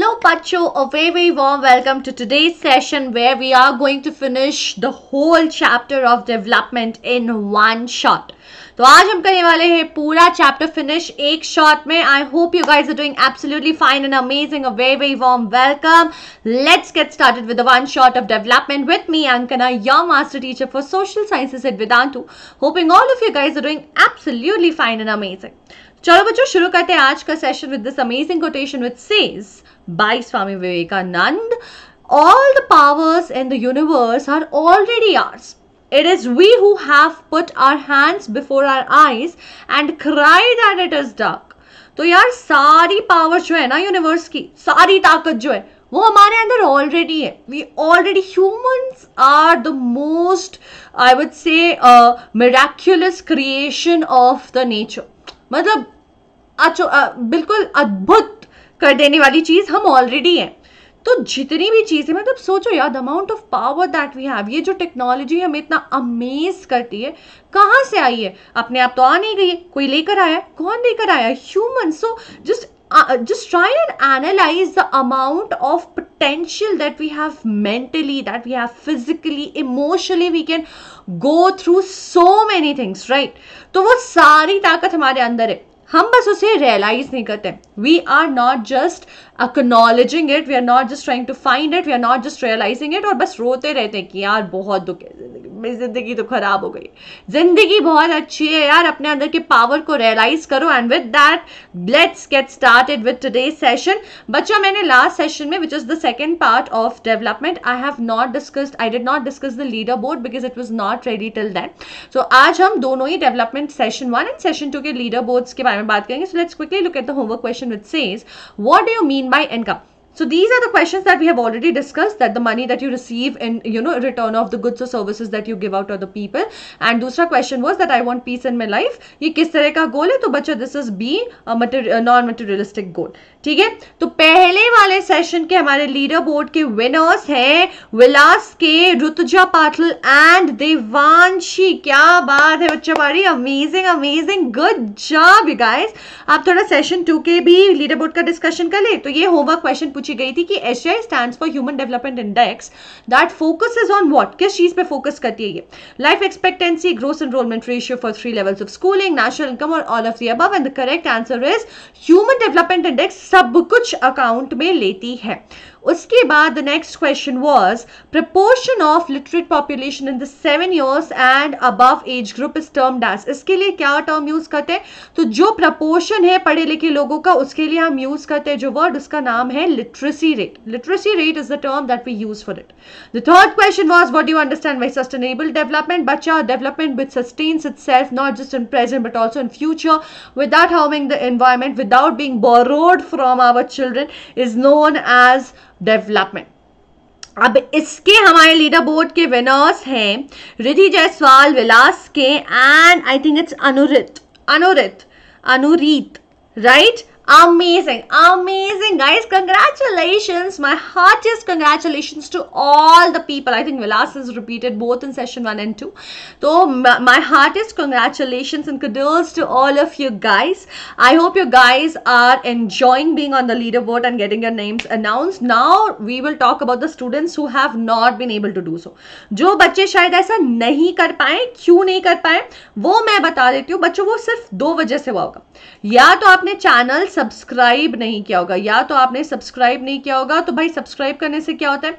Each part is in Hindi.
Hello Pacho, a very warm welcome to today's session where we are going to finish the whole chapter of development in one shot. So today we are going to chapter finish in one shot. I hope you guys are doing absolutely fine and amazing. A very very warm welcome. Let's get started with the one shot of development with me Ankana, your master teacher for social sciences at Vedantu. Hoping all of you guys are doing absolutely fine and amazing. चलो बच्चों शुरू करते हैं आज का session with this amazing quotation which says by Swami Vivekanand, all the powers in the universe are already ours. It is we who have put our hands before our eyes and cry that it is dark. तो यार सारी पावर जो है ना यूनिवर्स की सारी ताकत जो है वो हमारे अंदर ऑलरेडी है we already humans are the most I would say miraculous creation of the nature मतलब अच्छा बिल्कुल अद्भुत कर देने वाली चीज़ हम ऑलरेडी हैं तो जितनी भी चीज़ें मतलब सोचो यार the amount of power that we have ये जो टेक्नोलॉजी हमें इतना अमेज करती है कहाँ से आई है अपने आप तो आ नहीं गई कोई लेकर आया कौन लेकर आया human so just just try and analyse the amount of potential that we have mentally that we have physically emotionally we can go through so many things right तो वो सारी ताकत हमारे अंदर है हम बस उसे रियलाइज नहीं करते we are not just acknowledging it we are not just trying to find it we are not just realising it और बस रोते रहते हैं कि यार बहुत दुख है जिंदगी मेरी जिंदगी तो खराब हो गई जिंदगी बहुत अच्छी है यार अपने अंदर के पावर को रियलाइज करो and with that let's get started with today session बच्चा मैंने लास्ट सेशन में which is the second part of development I have not discussed I did not discuss the leader board because it was not ready till then so आज हम दोनों ही development session one and session two के लीडर बोर्ड्स के बारे में बात करेंगे so let's quickly look at the homework question which says what do you mean by income? So these are the questions that we have already discussed that the money that you receive in, you know, return of the goods or services that you give out to the people. And दूसरा question was that I want peace in my life. goal this is B, a non-materialistic goal. ठीक है तो पहले वाले सेशन के हमारे लीडर बोर्ड के विनर्स हैं विलास के रुतुजा पाटिल एंड देवांशी क्या बात है बच्चा हमारी amazing amazing good job guys आप थोड़ा सेशन टू के भी लीडर बोर्ड का डिस्कशन कर ले तो ये होमवर्क क्वेश्चन पूछी गई थी कि S stand for human development index that focus is on what किस चीज पे फोकस करती है ये life expectancy gross enrolment ratio for three levels of schooling national income और ऑल ऑफ दी अब and the correct answer is human development index सब कुछ अकाउंट में लेती है उसके बाद the next question was proportion of literate population in the seven years and above age group is termed as इसके लिए क्या term use करते तो जो proportion है पढ़े लिखे लोगों का उसके लिए हम use करते हैं जो word उसका नाम है literacy rate literacy rate is the term that we use for it the third question was what do you understand by sustainable development बच्चा development which sustains itself not just in present but also in future without harming the environment without being borrowed from our children is known as development अब इसके हमारे लीडर बोर्ड के विनर्स हैं रिधि जायसवाल विलास के and I think it's Anurit Anurit Anureet right Amazing, amazing, guys. Congratulations. My heartiest congratulations to all the people. I think Vilas is repeated both in session 1 and 2. So, my heartiest congratulations and kudos to all of you guys. I hope you guys are enjoying being on the leaderboard and getting your names announced. Now, we will talk about the students who have not been able to do so. जो बच्चे शायद ऐसा नहीं कर पाए क्यों नहीं कर पाए वो मैं बता देती हूँ बच्चों वो सिर्फ दो वजह से होगा या तो आपने सब्सक्राइब नहीं किया होगा या तो आपने सब्सक्राइब नहीं किया होगा तो भाई सब्सक्राइब करने से क्या होता है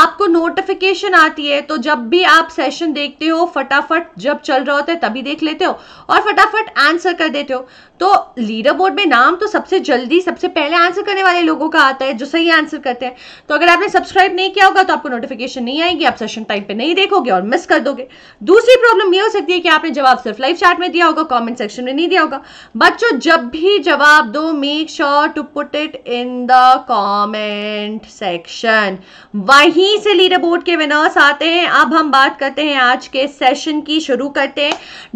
आपको नोटिफिकेशन आती है तो जब भी आप सेशन देखते हो फटाफट जब चल रहा होता है तभी देख लेते हो और फटाफट आंसर कर देते हो तो लीडर बोर्ड में नाम तो सबसे जल्दी सबसे पहले आंसर करने वाले लोगों का आता है जो सही आंसर करते हैं तो अगर आपने सब्सक्राइब नहीं किया होगा तो आपको नोटिफिकेशन नहीं आएगी आप सेशन टाइम पे नहीं देखोगे और मिस कर दोगे दूसरी प्रॉब्लम ये हो सकती है कि आपने जवाब सिर्फ लाइव चैट में दिया होगा कमेंट सेक्शन में नहीं दिया होगा बच्चों जब भी जवाब दो make sure to put it in the comment section वहीं से लीडर बोर्ड के विनर्स आते हैं अब हम बात करते हैं आज के सेशन की शुरू करते हैं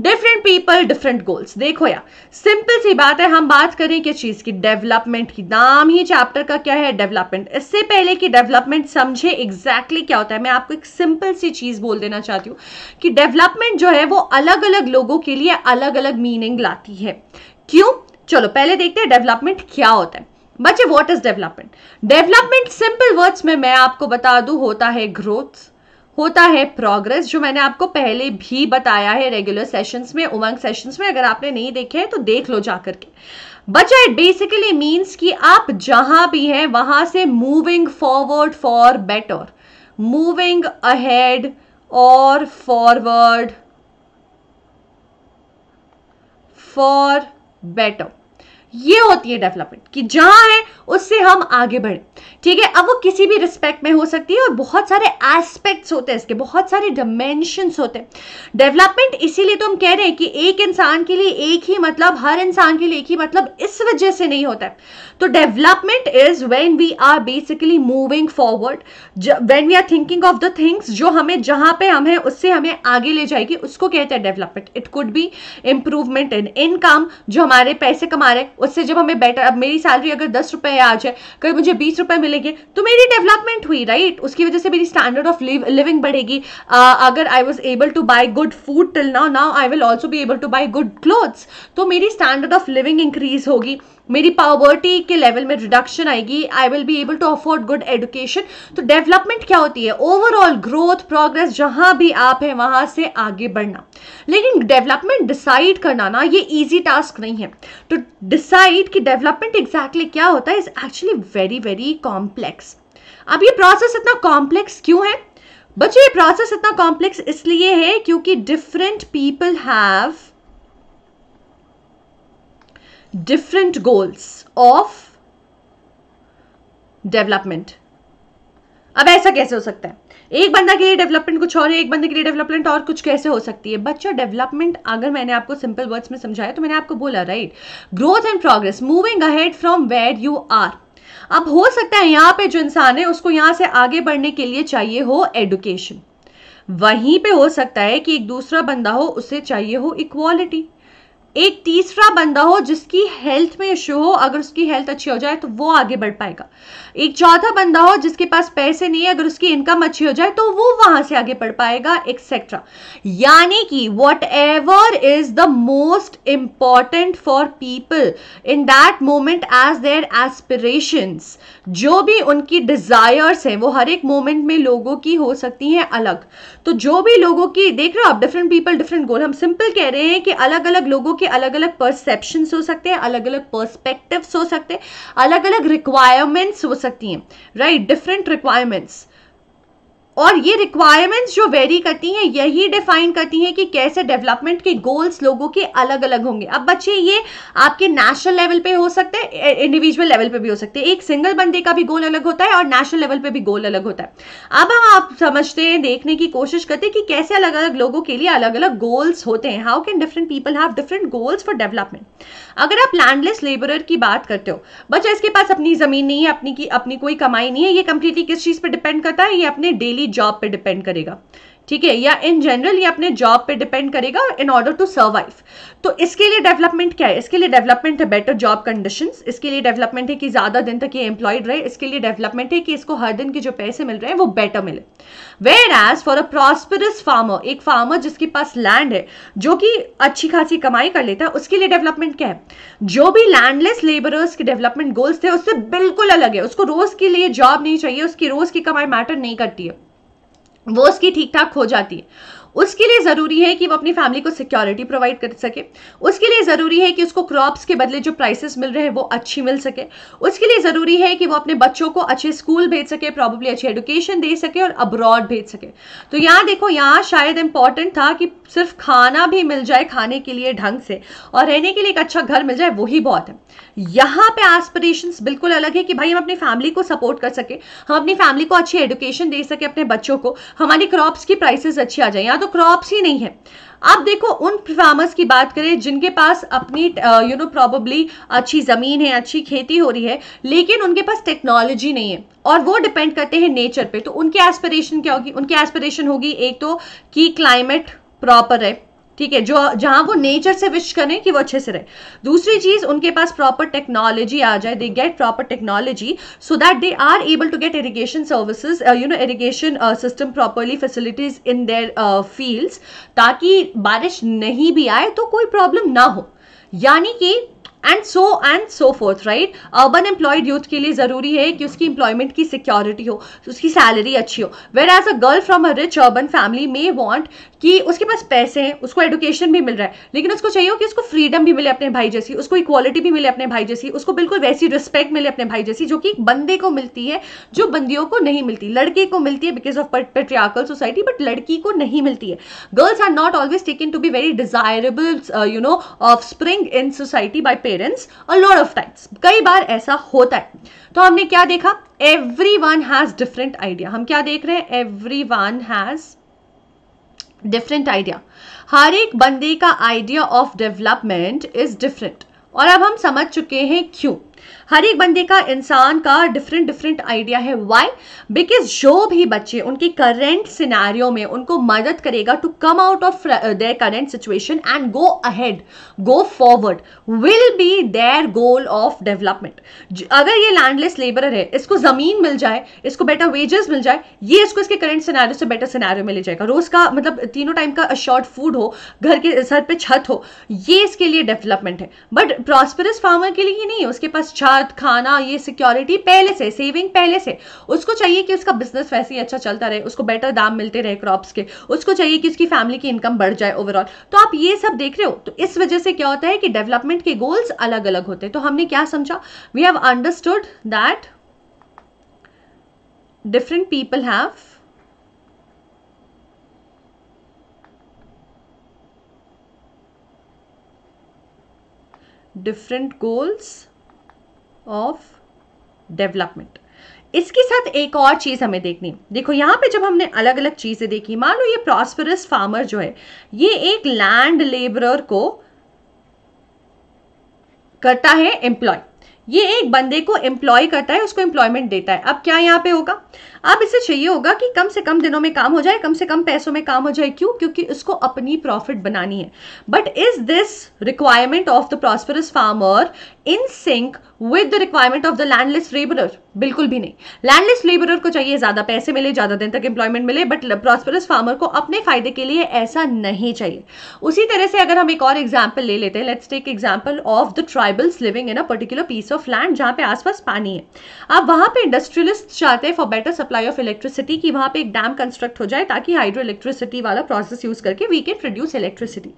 डिफरेंट पीपल डिफरेंट गोल्स देखो यार सिंपल सी बात है हम बात करें किस चीज़ की डेवलपमेंट की नाम ही चैप्टर का क्या है डेवलपमेंट इससे पहले कि डेवलपमेंट समझे एग्जैक्टली exactly क्या होता है मैं आपको एक सिंपल सी चीज़ बोल देना चाहती हूँ कि डेवलपमेंट जो है वो अलग अलग लोगों के लिए अलग अलग मीनिंग लाती है क्यों चलो पहले देखते हैं डेवलपमेंट क्या होता है बच्चे what is development development simple words में मैं आपको बता दूं होता है ग्रोथ होता है प्रोग्रेस जो मैंने आपको पहले भी बताया है रेगुलर सेशंस में उमंग सेशंस में अगर आपने नहीं देखे हैं तो देख लो जाकर के बच्चा इट बेसिकली मीन्स कि आप जहां भी हैं वहां से moving forward for better moving ahead और फॉरवर्ड फॉर बेटर ये होती है डेवलपमेंट कि जहां है उससे हम आगे बढ़े ठीक है अब वो किसी भी रिस्पेक्ट में हो सकती है और बहुत सारे एस्पेक्ट्स होते हैं इसके बहुत सारे डमेंशंस होते हैं डेवलपमेंट इसीलिए तो हम कह रहे हैं कि एक इंसान के लिए एक ही मतलब हर इंसान के लिए एक ही मतलब इस वजह से नहीं होता है तो development is when we are basically moving forward when we are thinking of the things जो हमें जहां पे हमें उससे हमें आगे ले जाएगी उसको कहते हैं development it could be improvement in income जो हमारे पैसे कमा रहे हैं उससे जब हमें बेटर अब मेरी सैलरी अगर दस रुपए है आज है कभी मुझे बीस रुपए मिलेंगे तो मेरी डेवलपमेंट हुई राइट उसकी वजह से मेरी स्टैंडर्ड ऑफ लिविंग बढ़ेगी अगर I was able to buy good food till now now I will also भी able to buy good clothes तो मेरी स्टैंडर्ड ऑफ लिविंग इंक्रीज होगी मेरी पावर्टी के लेवल में रिडक्शन आएगी I will be able to afford good education तो डेवलपमेंट क्या होती है ओवरऑल ग्रोथ प्रोग्रेस जहां भी आप हैं वहां से आगे बढ़ना लेकिन डेवलपमेंट डिसाइड करना ना ये ईजी टास्क नहीं है तो डिसाइड कि डेवलपमेंट एग्जैक्टली क्या होता है is actually very very complex अब ये प्रोसेस इतना कॉम्प्लेक्स क्यों है बच्चे ये प्रोसेस इतना कॉम्प्लेक्स इसलिए है क्योंकि different people have different goals of development अब ऐसा कैसे हो सकता है एक बंदा के लिए डेवलपमेंट कुछ और है एक बंदे के लिए डेवलपमेंट और कुछ कैसे हो सकती है बच्चों डेवलपमेंट अगर मैंने आपको सिंपल वर्ड्स में समझाया तो मैंने आपको बोला right growth and progress moving ahead from where you are अब हो सकता है यहां पे जो इंसान है उसको यहां से आगे बढ़ने के लिए चाहिए हो एडुकेशन वहीं पे हो सकता है कि एक दूसरा बंदा हो उसे चाहिए हो इक्वालिटी एक तीसरा बंदा हो जिसकी हेल्थ में इश्यू हो अगर उसकी हेल्थ अच्छी हो जाए तो वो आगे बढ़ पाएगा एक चौथा बंदा हो जिसके पास पैसे नहीं है अगर उसकी इनकम अच्छी हो जाए तो वो वहां से आगे बढ़ पाएगा एक्सेट्रा यानी कि whatever is the most important for people in that moment as their aspirations जो भी उनकी डिजायर्स हैं वो हर एक मोमेंट में लोगों की हो सकती हैं अलग तो जो भी लोगों की देख रहे हो आप डिफरेंट पीपल डिफरेंट गोल हम सिंपल कह रहे हैं कि अलग अलग लोगों के अलग अलग परसेप्शन हो सकते हैं अलग अलग परस्पेक्टिव हो सकते हैं अलग अलग रिक्वायरमेंट्स हो सकती हैं राइट डिफरेंट रिक्वायरमेंट्स और ये रिक्वायरमेंट्स जो वेरी करती हैं यही डिफाइन करती हैं कि कैसे डेवलपमेंट के गोल्स लोगों के अलग अलग होंगे अब बच्चे ये आपके नेशनल लेवल पे हो सकते हैं इंडिविजुअल लेवल पे भी हो सकते हैं एक सिंगल बंदे का भी गोल अलग होता है और नेशनल लेवल पे भी गोल अलग होता है अब हम आप समझते हैं देखने की कोशिश करते हैं कि कैसे अलग अलग लोगों के लिए अलग अलग गोल्स होते हैं how can different people have different goals for development अगर आप लैंडलेस लेबरर की बात करते हो बच्चा इसके पास अपनी ज़मीन नहीं है अपनी की अपनी कोई कमाई नहीं है ये कंप्लीटली किस चीज़ पर डिपेंड करता है ये अपने डेली आपकी जॉब पे डिपेंड करेगा ठीक है या इन जनरल ये अपने जॉब पे डिपेंड करेगा इन ऑर्डर टू सर्वाइव तो इसके लिए डेवलपमेंट क्या है इसके लिए डेवलपमेंट है बेटर जॉब कंडीशंस इसके लिए डेवलपमेंट है कि ज़्यादा दिन तक ये एम्प्लॉयड रहे इसके लिए डेवलपमेंट है कि इसको हर दिन के जो पैसे मिल रहे हैं वो बेटर मिले whereas for a prosperous farmer एक फार्मर जिसके पास लैंड है जो कि अच्छी खासी कमाई कर लेता है उसके लिए डेवलपमेंट क्या है जो भी लैंडलेस लेबरर्स के डेवलपमेंट गोल्स थे उससे बिल्कुल अलग है उसको रोज़ के लिए जॉब नहीं चाहिए उसकी रोज़ की कमाई मैटर नहीं करती है वो उसकी ठीक ठाक हो जाती है उसके लिए ज़रूरी है कि वो अपनी फैमिली को सिक्योरिटी प्रोवाइड कर सके उसके लिए ज़रूरी है कि उसको क्रॉप्स के बदले जो प्राइसेस मिल रहे हैं वो अच्छी मिल सके उसके लिए ज़रूरी है कि वो अपने बच्चों को अच्छे स्कूल भेज सके प्रॉबली अच्छी एडुकेशन दे सके और अब्रॉड भेज सके तो यहाँ देखो यहाँ शायद इंपॉर्टेंट था कि सिर्फ खाना भी मिल जाए खाने के लिए ढंग से और रहने के लिए एक अच्छा घर मिल जाए वही बहुत है यहाँ पे एस्पिरेशंस बिल्कुल अलग है कि भाई हम अपनी फैमिली को सपोर्ट कर सके हम अपनी फैमिली को अच्छी एडुकेशन दे सके अपने बच्चों को हमारी क्रॉप्स की प्राइसेस अच्छी आ जाए यहाँ तो तो क्रॉप्स ही नहीं है आप देखो उन फार्मर्स की बात करें जिनके पास अपनी यू नो प्रॉबली अच्छी ज़मीन है अच्छी खेती हो रही है लेकिन उनके पास टेक्नोलॉजी नहीं है और वो डिपेंड करते हैं नेचर पे तो उनकी एस्पिरेशन क्या होगी उनकी एस्पिरेशन होगी एक तो कि क्लाइमेट प्रॉपर है ठीक है जो जहां वो नेचर से विश करें कि वो अच्छे से रहे दूसरी चीज उनके पास प्रॉपर टेक्नोलॉजी आ जाए they get proper technology so that they are able to get irrigation services you know irrigation system properly facilities in their fields ताकि बारिश नहीं भी आए तो कोई प्रॉब्लम ना हो यानी कि and so and so forth right urban employed youth के लिए ज़रूरी है कि उसकी एम्प्लॉयमेंट की सिक्योरिटी हो उसकी सैलरी अच्छी हो whereas a girl from a rich urban family may want कि उसके पास पैसे हैं उसको एडुकेशन भी मिल रहा है लेकिन उसको चाहिए हो कि उसको फ्रीडम भी मिले अपने भाई जैसी उसको इक्वालिटी भी मिले अपने भाई जैसी उसको बिल्कुल वैसी रिस्पेक्ट मिले अपने भाई जैसी जो कि बंदे को मिलती है जो बंदियों को नहीं मिलती लड़के को मिलती है because of patriarchal society but लड़की को नहीं मिलती है girls are not always taken to be very desirable you know offspring in society by parents a lot of times कई बार ऐसा होता है तो हमने क्या देखा everyone has different idea हम क्या देख रहे हैं everyone has different idea हर एक बंदे का idea of development is different और अब हम समझ चुके हैं क्यों हर एक बंदे का इंसान का डिफरेंट डिफरेंट आइडिया है वाई बिकॉज जो भी बच्चे उनके करेंट सिनारियो में उनको मदद करेगा to come out of their current situation and go ahead go forward will be their goal of development अगर ये लैंडलेस लेबर है इसको जमीन मिल जाए इसको बेटर वेजेस मिल जाए ये इसको इसके करेंट सिनारियो से बेटर सिनारियो में ले जाएगा रोज का मतलब तीनों टाइम का शॉर्ट फूड हो घर के सर पे छत हो ये इसके लिए डेवलपमेंट है बट प्रॉस्परस फार्मर के लिए ही नहीं उसके पास चार मत खाना ये सिक्योरिटी पहले से सेविंग पहले से उसको चाहिए कि उसका बिजनेस वैसे ही अच्छा चलता रहे उसको बेटर दाम मिलते रहे क्रॉप्स के उसको चाहिए कि उसकी फैमिली की इनकम बढ़ जाए ओवरऑल तो आप ये सब देख रहे हो तो इस वजह से क्या होता है कि डेवलपमेंट के गोल्स अलग अलग होते हैं तो हमने क्या समझा we have understood that different people have different goals of development इसके साथ एक और चीज़ हमें देखनी देखो यहाँ पे जब हमने अलग अलग चीज़ें देखी मान लो ये प्रॉस्परस फार्मर जो है ये एक लैंड लेबरर को करता है एम्प्लॉय ये एक बंदे को एम्प्लॉय करता है उसको एम्प्लॉयमेंट देता है अब क्या यहाँ पे होगा आप इसे चाहिए होगा कि कम से कम दिनों में काम हो जाए कम से कम पैसों में काम हो जाए क्यों क्योंकि उसको अपनी प्रॉफिट बनानी है but is this requirement of the prosperous farmer in sync with the requirement of the landless labourer बिल्कुल भी नहीं लैंडलेस लेबरर को चाहिए ज्यादा पैसे मिले ज्यादा दिन तक एम्प्लॉयमेंट मिले बट प्रॉस्परस फार्मर को अपने फायदे के लिए ऐसा नहीं चाहिए उसी तरह से अगर हम एक और एग्जाम्पल ले लेते हैं let's take example of the tribals living in a particular piece of land जहां पे आसपास पानी है अब वहां पे इंडस्ट्रियलिस्ट चाहते हैं for better supply supply of electricity की वहाँ पे एक डैम कंस्ट्रक्ट हो जाए ताकि हाइड्रो इलेक्ट्रिसिटी वाला प्रोसेस यूज करके वी कैन प्रोड्यूस इलेक्ट्रिसिटी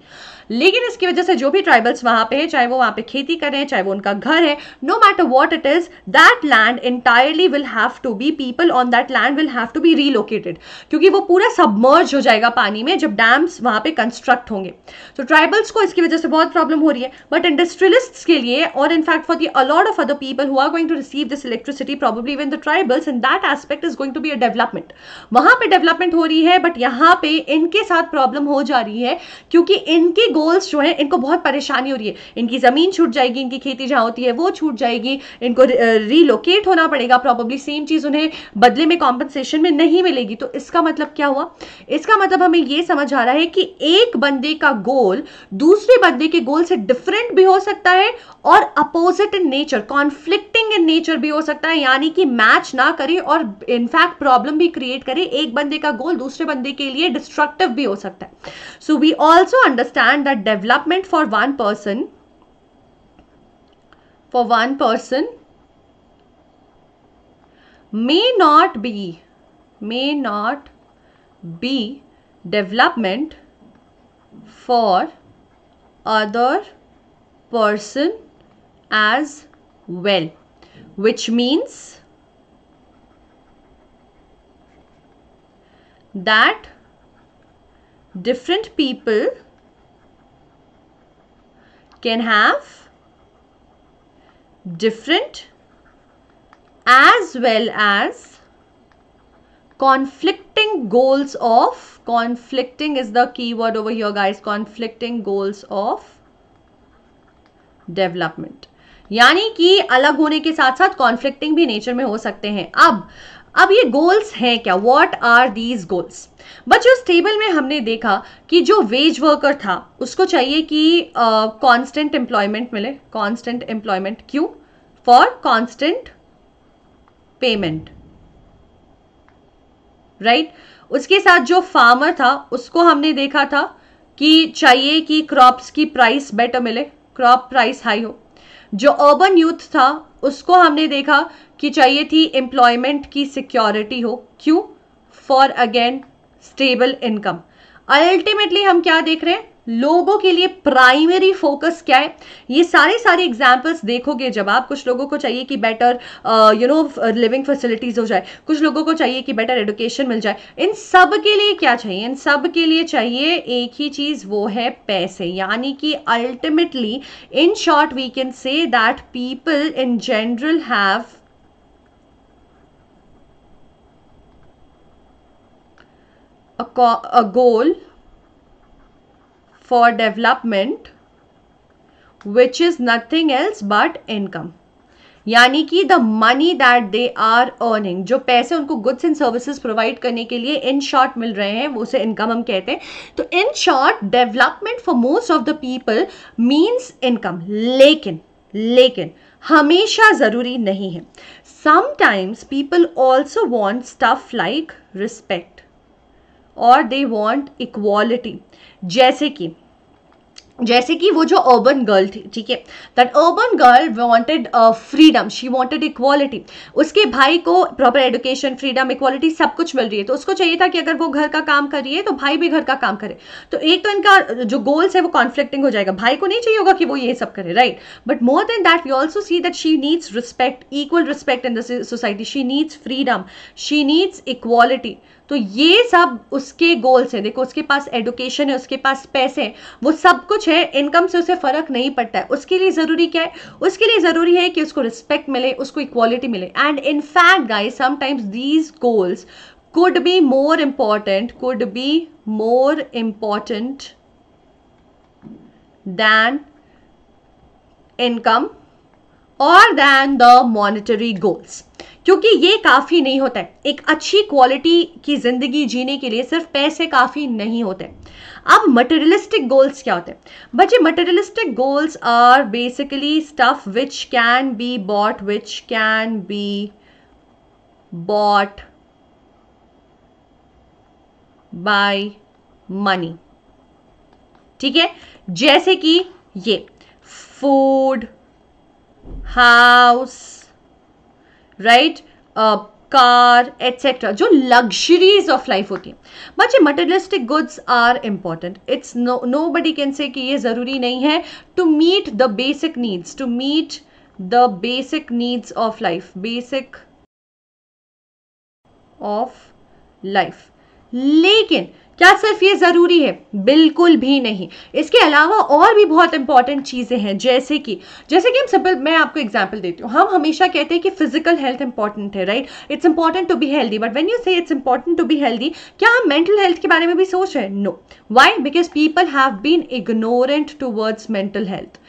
लेकिन इसकी वजह से जो भी ट्राइबल्स वहां पे है चाहे वो वहां पे खेती करें चाहे वो उनका घर है no matter what it is that land entirely will have to be people on that land will have to be relocated क्योंकि वो पूरा सबमर्ज हो जाएगा पानी में जब डैम्स वहां पे कंस्ट्रक्ट होंगे तो so, ट्राइबल्स को इसकी वजह से बहुत प्रॉब्लम हो रही है बट इंडस्ट्रियलिस्ट के लिए और in fact for the a lot of other people who are going to receive this electricity probably even the tribals in that aspect is going to be a development वहां पर डेवलपमेंट हो रही है बट यहां पर इनके साथ प्रॉब्लम हो जा रही है क्योंकि इनके गोल्स जो हैं इनको बहुत परेशानी हो रही है इनकी ज़मीन छूट जाएगी इनकी खेती जहाँ होती है वो छूट जाएगी इनको रीलोकेट होना पड़ेगा प्रॉबली सेम चीज़ उन्हें बदले में कॉम्पनसेशन में नहीं मिलेगी तो इसका मतलब क्या हुआ इसका मतलब हमें ये समझ आ रहा है कि एक बंदे का गोल दूसरे बंदे के गोल से डिफरेंट भी हो सकता है और opposite in nature conflicting in nature भी हो सकता है यानी कि मैच ना करे और इनफैक्ट प्रॉब्लम भी क्रिएट करे एक बंदे का गोल दूसरे बंदे के लिए डिस्ट्रक्टिव भी हो सकता है so we also understand the development for one person for one person may not be may not be development for other person as well which means that different people can have different as well as conflicting goals of conflicting is the key word over here guys conflicting goals of development यानी कि अलग होने के साथ साथ कॉन्फ्लिक्टिंग भी नेचर में हो सकते हैं अब अब ये गोल्स हैं क्या वॉट आर दीज गोल्स बच्चों उस टेबल में हमने देखा कि जो वेज वर्कर था उसको चाहिए कि कांस्टेंट एम्प्लॉयमेंट मिले कांस्टेंट एम्प्लॉयमेंट क्यों फॉर कांस्टेंट पेमेंट राइट उसके साथ जो फार्मर था उसको हमने देखा था कि चाहिए कि क्रॉप्स की प्राइस बेटर मिले क्रॉप प्राइस हाई हो जो अर्बन यूथ था उसको हमने देखा कि चाहिए थी एम्प्लॉयमेंट की सिक्योरिटी हो क्यों for again stable income ultimately हम क्या देख रहे हैं लोगों के लिए प्राइमरी फोकस क्या है ये सारे सारे एग्जाम्पल्स देखोगे जब आप कुछ लोगों को चाहिए कि better you know living facilities हो जाए कुछ लोगों को चाहिए कि बेटर एडुकेशन मिल जाए इन सब के लिए क्या चाहिए इन सब के लिए चाहिए एक ही चीज़ वो है पैसे यानी कि ultimately in short we can say that people in general have a goal for development which is nothing else but income यानी कि the money that they are earning जो पैसे उनको गुड्स एंड सर्विसेज प्रोवाइड करने के लिए इन शॉर्ट मिल रहे हैं वो उसे इनकम हम कहते हैं तो in short development for most of the people means income लेकिन लेकिन हमेशा ज़रूरी नहीं है sometimes people also want stuff like respect और दे वॉन्ट इक्वालिटी जैसे कि जैसे कि वो जो अर्बन गर्ल थी ठीक है that urban girl wanted freedom she wanted equality उसके भाई को प्रॉपर एजुकेशन फ्रीडम इक्वालिटी सब कुछ मिल रही है तो उसको चाहिए था कि अगर वो घर का काम कर रही है तो भाई भी घर का काम करे तो एक तो इनका uh, जो गोल्स है वो कॉन्फ्लिक्टिंग हो जाएगा भाई को नहीं चाहिए होगा कि वो ये सब करे right but more than that we also see that she needs respect equal respect in the society she needs freedom she needs equality तो ये सब उसके गोल्स हैं देखो उसके पास एडुकेशन है उसके पास पैसे हैं वो सब कुछ है इनकम से उसे फ़र्क नहीं पड़ता है उसके लिए ज़रूरी क्या है उसके लिए ज़रूरी है कि उसको रिस्पेक्ट मिले उसको इक्वालिटी मिले and in fact guys sometimes these goals could be more important could be more important than income और दैन द मॉनिटरी गोल्स क्योंकि ये काफ़ी नहीं होता है एक अच्छी क्वालिटी की ज़िंदगी जीने के लिए सिर्फ पैसे काफ़ी नहीं होते अब मटेरियलिस्टिक गोल्स क्या होते हैं बच्चे materialistic goals are basically stuff which can be bought which can be bought by money ठीक है जैसे कि ये food house right car etcetera जो लग्जरीज ऑफ लाइफ होती है बच्चे materialistic goods are important it's no nobody can say कि ये ज़रूरी नहीं है to meet the basic needs to meet the basic needs of life basic of life लेकिन क्या सिर्फ ये ज़रूरी है बिल्कुल भी नहीं इसके अलावा और भी बहुत इंपॉर्टेंट चीज़ें हैं जैसे कि जैसे कि हम सिंपल मैं आपको एग्जांपल देती हूँ हम हमेशा कहते हैं कि फिजिकल हेल्थ इंपॉर्टेंट है right it's important to be healthy but when you say it's important to be healthy क्या हम मेंटल हेल्थ के बारे में भी सोच रहे हैं no why because people have been ignorant towards mental health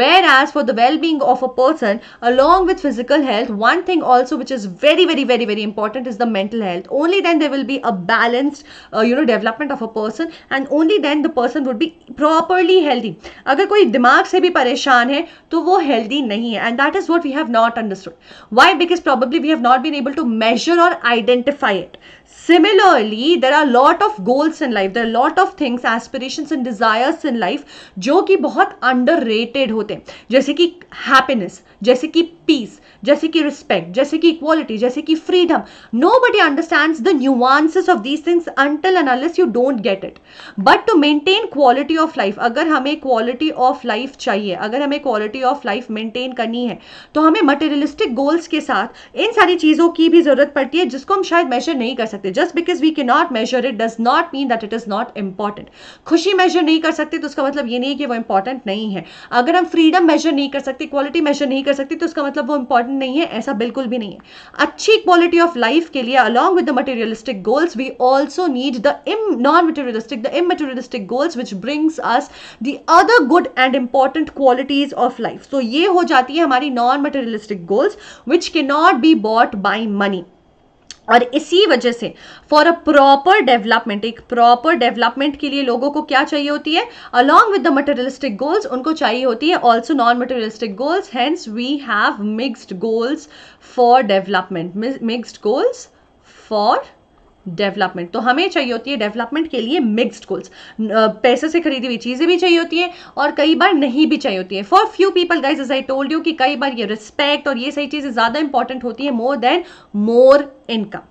whereas for the well being of a person along with physical health one thing also which is very very very very important is the mental health only then there will be a balanced you know develop development of a person and only then the person would be properly healthy अगर कोई दिमाग से भी परेशान है तो वो हेल्दी नहीं है and that is what we have not understood why because probably we have not been able to measure और identify it similarly there are lot of goals in life there are lot of things aspirations and desires in life जो कि बहुत अंडर होते हैं जैसे कि हैप्पीनेस जैसे कि पीस जैसे कि रिस्पेक्ट जैसे कि इक्वालिटी जैसे कि freedom nobody understand the nuances of these things until unless you you don't get it but to maintain quality of life अगर हमें क्वालिटी ऑफ लाइफ चाहिए अगर हमें क्वालिटी ऑफ लाइफ मेंटेन करनी है तो हमें मटेरियलिस्टिक गोल्स के साथ इन सारी चीज़ों की भी ज़रूरत पड़ती है जिसको हम शायद मेजर नहीं कर सकते just because we can not measure it does not mean that it is not important खुशी मेजर नहीं कर सकते तो उसका मतलब ये नहीं है कि वो इंपॉर्टेंट नहीं है अगर हम फ्रीडम मेजर नहीं कर सकते क्वालिटी मेजर नहीं कर सकते तो उसका मतलब वो इंपॉर्टेंट नहीं है ऐसा बिल्कुल भी नहीं है अच्छी क्वालिटी ऑफ लाइफ के लिए along with the materialistic goals we also need the um non-materialistic, the immaterialistic goals which brings us the other good and important qualities of life. So ye ho jati hai hamari non-materialistic goals which cannot be bought by money. और इसी वजह से फॉर अ प्रॉपर डेवलपमेंट एक प्रॉपर डेवलपमेंट के लिए लोगों को क्या चाहिए होती है along with the materialistic goals उनको चाहिए होती है also non materialistic goals hence we have mixed goals for development mixed goals for development तो हमें चाहिए होती है डेवलपमेंट के लिए मिक्स्ड गोल्स पैसे से खरीदी हुई चीज़ें भी चाहिए होती हैं और कई बार नहीं भी चाहिए होती हैं for few people guys as I told you कि कई बार ये रिस्पेक्ट और ये सही चीज़ें ज़्यादा इंपॉर्टेंट होती है मोर देन मोर इनकम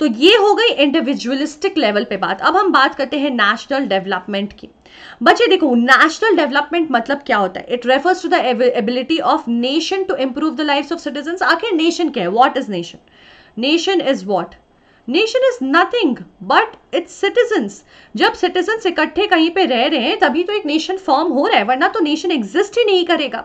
तो ये हो गई इंडिविजुअलिस्टिक लेवल पे बात अब हम बात करते हैं नेशनल डेवलपमेंट की बच्चे देखो नेशनल डेवलपमेंट मतलब क्या होता है it refers to the ability of nation to improve the life of citizen आखिर नेशन क्या है what is nation nation is what nation is nothing but its citizens जब सिटीजन्स इकट्ठे कहीं पे रह रहे हैं तभी तो एक नेशन फॉर्म हो रहा है वरना तो नेशन एग्जिस्ट ही नहीं करेगा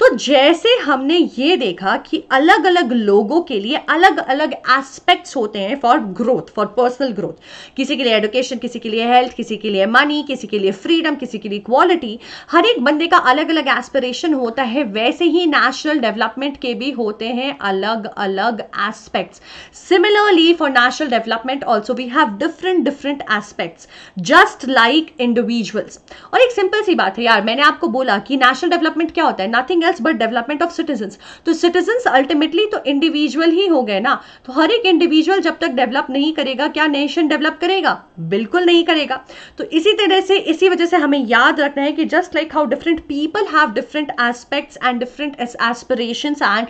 तो जैसे हमने ये देखा कि अलग अलग लोगों के लिए अलग अलग एस्पेक्ट्स होते हैं for growth for personal growth किसी के लिए एडुकेशन किसी के लिए हेल्थ किसी के लिए मनी किसी के लिए फ्रीडम किसी के लिए इक्वालिटी हर एक बंदे का अलग अलग एस्पिरेशन होता है वैसे ही नेशनल डेवलपमेंट के भी होते हैं अलग अलग aspects similarly for national international development also we have different different aspects just like individuals और एक सिंपल सी बात है यार मैंने आपको बोला कि नेशनल डेवलपमेंट क्या होता है nothing else but development of citizens तो सिटीजन्स अल्टीमेटली तो इंडिविजुअल ही हो गए ना तो हर एक इंडिविजुअल जब तक डेवलप नहीं करेगा क्या नेशन डेवलप करेगा बिल्कुल नहीं करेगा तो इसी तरह से इसी वजह से हमें याद रखना है कि just like how different people have different aspects and different aspirations and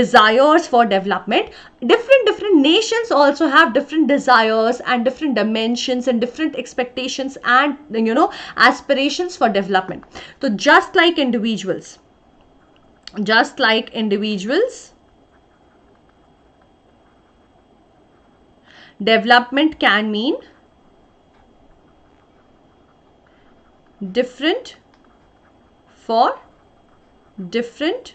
desires for development different different nations also have have different desires and different dimensions and different expectations and you know aspirations for development so just like individuals just like individuals development can mean different for different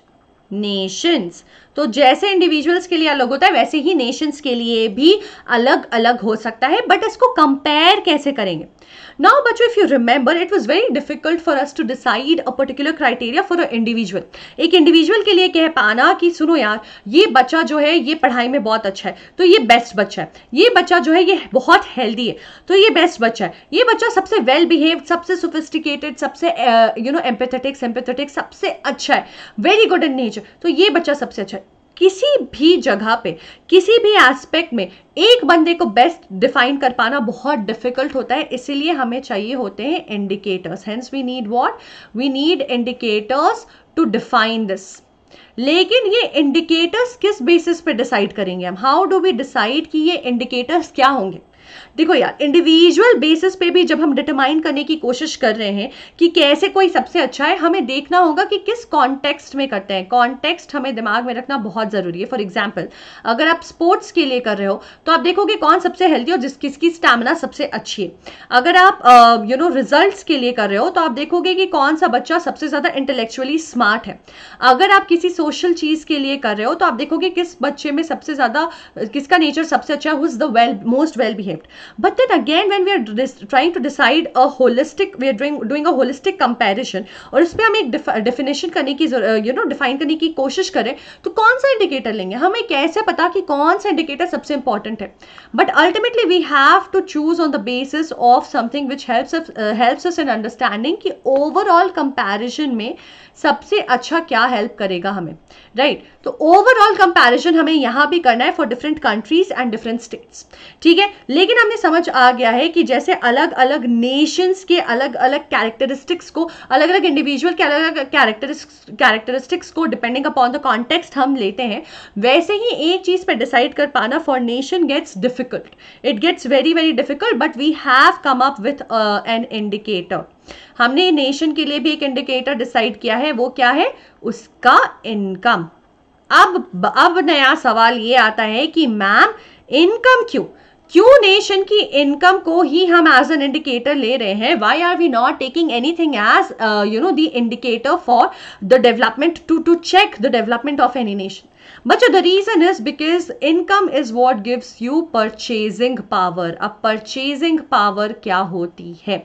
nations तो जैसे इंडिविजुअल्स के लिए अलग होता है वैसे ही नेशंस के लिए भी अलग अलग हो सकता है बट इसको कंपेयर कैसे करेंगे now but if you remember it was very difficult for us to decide a particular criteria for a individual एक इंडिविजुअल के लिए कह पाना कि सुनो यार ये बच्चा जो है ये पढ़ाई में बहुत अच्छा है तो ये बेस्ट बच्चा है ये बच्चा जो है ये बहुत हेल्दी है तो ये बेस्ट बच्चा है ये बच्चा सबसे वेल बिहेव सबसे सोफिस्टिकेटेड सबसे यू नो एम्पेथेटिक एम्पेथेटिक सबसे अच्छा है वेरी गुड इन नेचर तो ये बच्चा सबसे अच्छा है किसी भी जगह पे किसी भी एस्पेक्ट में एक बंदे को बेस्ट डिफाइन कर पाना बहुत डिफिकल्ट होता है इसीलिए हमें चाहिए होते हैं indicators hence we need what we need indicators to define this लेकिन ये इंडिकेटर्स किस बेसिस पे डिसाइड करेंगे हम हाउ डू वी डिसाइड कि ये इंडिकेटर्स क्या होंगे देखो यार इंडिविजुअल बेसिस पे भी जब हम डिटरमाइन करने की कोशिश कर रहे हैं कि कैसे कोई सबसे अच्छा है हमें देखना होगा कि किस कॉन्टेक्स्ट में करते हैं कॉन्टेक्स्ट हमें दिमाग में रखना बहुत ज़रूरी है फॉर एग्जाम्पल अगर आप स्पोर्ट्स के लिए कर रहे हो तो आप देखोगे कौन सबसे हेल्थी और जिस किसकी स्टैमिना सबसे अच्छी है अगर आप यू नो रिजल्ट के लिए कर रहे हो तो आप देखोगे कि कौन सा बच्चा सबसे ज़्यादा इंटेलेक्चुअली स्मार्ट है अगर आप किसी सोशल चीज़ के लिए कर रहे हो तो आप देखोगे किस बच्चे में सबसे ज़्यादा किसका नेचर सबसे अच्छा is the well most well behave concept but then again when we are trying to decide a holistic we are doing doing a holistic comparison और उस पर हमें एक definition करने की यू नो डिफाइन करने की कोशिश करें तो कौन सा इंडिकेटर लेंगे हमें कैसे पता कि कौन सा इंडिकेटर सबसे इंपॉर्टेंट है but ultimately we have to choose on the basis of something which helps helps us in understanding कि ओवरऑल कंपैरिजन में सबसे अच्छा क्या हेल्प करेगा हमें राइट तो ओवरऑल कंपैरिजन हमें यहाँ भी करना है for different countries and different states ठीक है लेकिन हमने समझ आ गया है कि जैसे अलग अलग नेशंस के अलग अलग कैरेक्टरिस्टिक्स को अलग अलग इंडिविजुअल के अलग अलग कैरेक्टरिस्टिक्स कैरेक्टरिस्टिक्स को डिपेंडिंग अपॉन द कॉन्टेक्स्ट हम लेते हैं वैसे ही एक चीज़ पर डिसाइड कर पाना for nation gets difficult it gets very very difficult but we have come up with an indicator हमने नेशन के लिए भी एक इंडिकेटर डिसाइड किया है वो क्या है उसका इनकम अब अब नया सवाल ये आता है कि मैम इनकम क्यों क्यों नेशन की इनकम को ही हम एज एन इंडिकेटर ले रहे हैं why are we not taking anything as you know the indicator for the development to to check the development of any nation but the reason is because income is what gives you purchasing power अब परचेजिंग पावर क्या होती है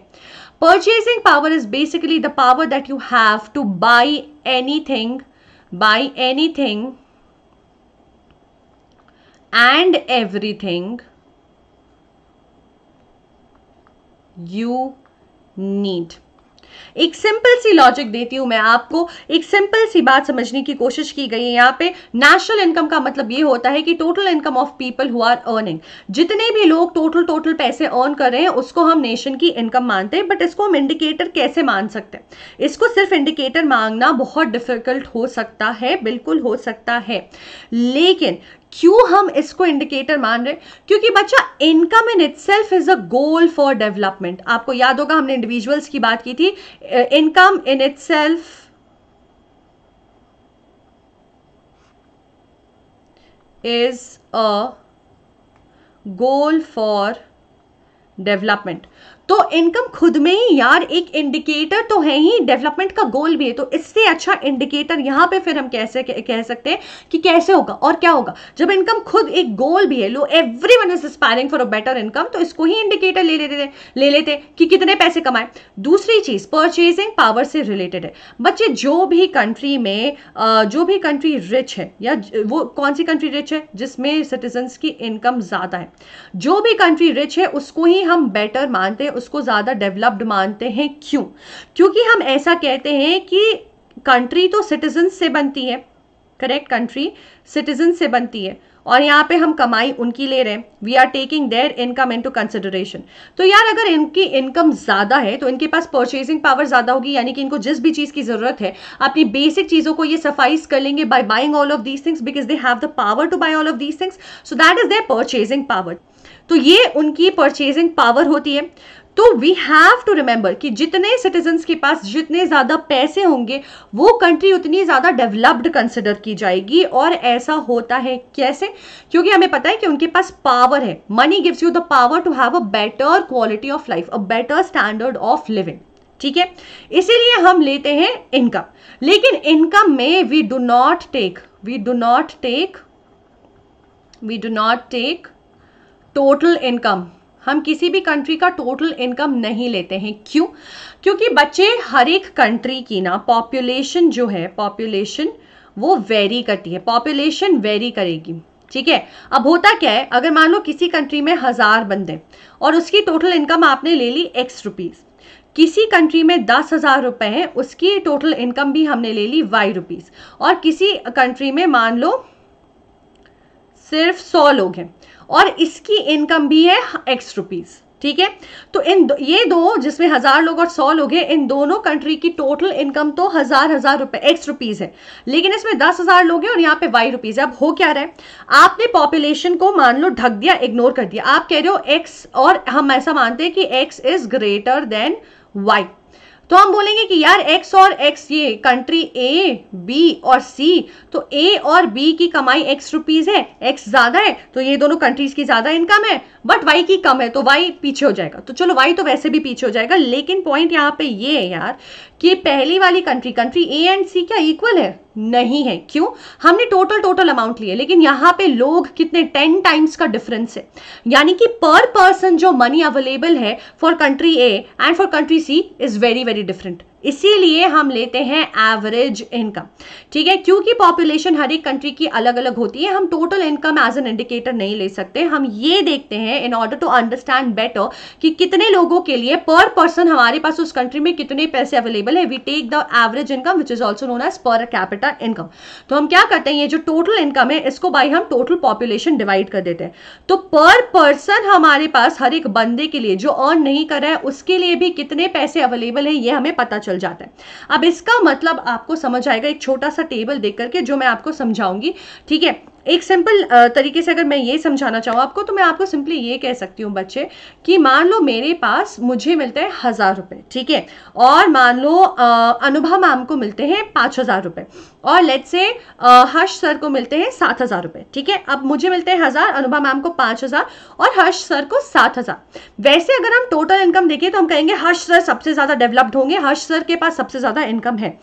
Purchasing power is basically the power that you have to buy anything, buy anything and everything you need. एक सिंपल सी लॉजिक देती हूं मैं आपको एक सिंपल सी बात समझने की कोशिश की गई है यहाँ पे नेशनल इनकम का मतलब ये होता है कि total income of people who are earning जितने भी लोग टोटल टोटल पैसे अर्न कर रहे हैं उसको हम नेशन की इनकम मानते हैं बट इसको हम इंडिकेटर कैसे मान सकते हैं इसको सिर्फ इंडिकेटर मांगना बहुत डिफिकल्ट हो सकता है बिल्कुल हो सकता है लेकिन क्यों हम इसको इंडिकेटर मान रहे हैं क्योंकि बच्चा income in itself is a goal for development आपको याद होगा हमने इंडिविजुअल्स की बात की थी income in itself is a goal for development तो इनकम खुद में ही यार एक इंडिकेटर तो है ही डेवलपमेंट का गोल भी है तो इससे अच्छा इंडिकेटर यहाँ पे फिर हम कैसे कह, कह सकते हैं कि कैसे होगा और क्या होगा जब इनकम खुद एक गोल भी है लो everyone is aspiring for a better income तो इसको ही इंडिकेटर ले लेते ले लेते कि कितने पैसे कमाए दूसरी चीज परचेजिंग पावर से रिलेटेड है बच्चे जो भी कंट्री में जो भी कंट्री रिच है या वो कौन सी कंट्री रिच है जिसमें सिटीजन्स की इनकम ज़्यादा है जो भी कंट्री रिच है उसको ही हम बेटर मानते हैं उसको ज़्यादा डेवलप्ड मानते हैं क्यों क्योंकि हम ऐसा कहते हैं कि कंट्री तो सिटीजन से बनती है करेक्ट कंट्री सिटीजन से बनती है और यहाँ पे हम कमाई उनकी ले रहे हैं we are taking their income into consideration तो यार अगर इनकी इनकम ज़्यादा है तो इनके पास परचेजिंग पावर ज़्यादा होगी यानी कि इनको जिस भी चीज़ की ज़रूरत है अपनी बेसिक चीज़ों को ये सफाइस कर लेंगे by buying all of these things because they have the power to buy all of these things so that is their purchasing power तो ये उनकी परचेजिंग पावर होती है तो वी हैव टू रिमेंबर कि जितने सिटीजन्स के पास जितने ज़्यादा पैसे होंगे वो कंट्री उतनी ज़्यादा डेवलप्ड कंसिडर की जाएगी और ऐसा होता है कैसे क्योंकि हमें पता है कि उनके पास पावर है money gives you the power to have a better quality of life a better standard of living ठीक है इसीलिए हम लेते हैं इनकम लेकिन इनकम में we do not take we do not take we do not take total income हम किसी भी कंट्री का टोटल इनकम नहीं लेते हैं क्यों क्योंकि बच्चे हर एक कंट्री की ना पॉपुलेशन जो है पॉपुलेशन वो वेरी करती है पॉपुलेशन वेरी करेगी ठीक है अब होता क्या है अगर मान लो किसी कंट्री में हज़ार बंदे और उसकी टोटल इनकम आपने ले ली एक्स रुपीज़ किसी कंट्री में दस हज़ार रुपये हैं उसकी टोटल इनकम भी हमने ले ली वाई रुपीज़ और किसी कंट्री में मान लो सिर्फ सौ लोग हैं और इसकी इनकम भी है एक्स रुपीज़ ठीक है तो इन ये दो जिसमें हजार लोग और सौ लोग हैं इन दोनों कंट्री की टोटल इनकम तो हजार हजार रुपए एक्स रुपीज है लेकिन इसमें दस हजार लोग हैं और यहाँ पे वाई रुपीज है अब हो क्या रहा है आपने पॉपुलेशन को मान लो ढक दिया इग्नोर कर दिया आप कह रहे हो एक्स और हम ऐसा मानते हैं कि X is greater than Y तो हम बोलेंगे कि यार एक्स और एक्स ये कंट्री ए बी और सी तो ए और बी की कमाई एक्स रुपीज है एक्स ज्यादा है तो ये दोनों कंट्रीज की ज्यादा इनकम है बट वाई की कम है तो वाई पीछे हो जाएगा तो चलो वाई तो वैसे भी पीछे हो जाएगा लेकिन पॉइंट यहाँ पे ये है यार कि पहली वाली country country A and C क्या इक्वल है नहीं है क्यों हमने टोटल टोटल अमाउंट लिए लेकिन यहाँ पे लोग कितने टेन टाइम्स का डिफरेंस है यानी कि पर पर्सन जो मनी अवेलेबल है for country A and for country C is very very different इसीलिए हम लेते हैं एवरेज इनकम ठीक है क्योंकि पॉपुलेशन हर एक कंट्री की अलग अलग होती है हम total income as an indicator नहीं ले सकते हम ये देखते हैं in order to understand better कि कितने लोगों के लिए पर पर्सन हमारे पास उस कंट्री में कितने पैसे अवेलेबल है we take the average income which is also known as per capita income तो हम क्या करते हैं ये जो टोटल इनकम है इसको बाई हम टोटल पॉपुलेशन डिवाइड कर देते हैं तो पर पर्सन हमारे पास हर एक बंदे के लिए जो अर्न नहीं कर रहा है उसके लिए भी कितने पैसे अवेलेबल है ये हमें पता चल जाता है अब इसका मतलब आपको समझ आएगा एक छोटा सा टेबल देख करके जो मैं आपको समझाऊंगी ठीक है एक सिंपल तरीके से अगर मैं ये समझाना चाहूँ आपको तो मैं आपको सिंपली ये कह सकती हूँ बच्चे कि मान लो मेरे पास मुझे मिलते हैं हज़ार रुपये ठीक है और मान लो अनुभा मैम को मिलते हैं पाँच हज़ार रुपये और लेट से हर्ष सर को मिलते हैं सात हज़ार रुपये ठीक है अब मुझे मिलते हैं हज़ार अनुभा मैम को पाँच हज़ार और हर्ष सर को सात हज़ार वैसे अगर हम टोटल इनकम देखें तो हम कहेंगे हर्ष सर सबसे ज़्यादा डेवलप्ड होंगे हर्ष सर के पास सबसे ज़्यादा इनकम है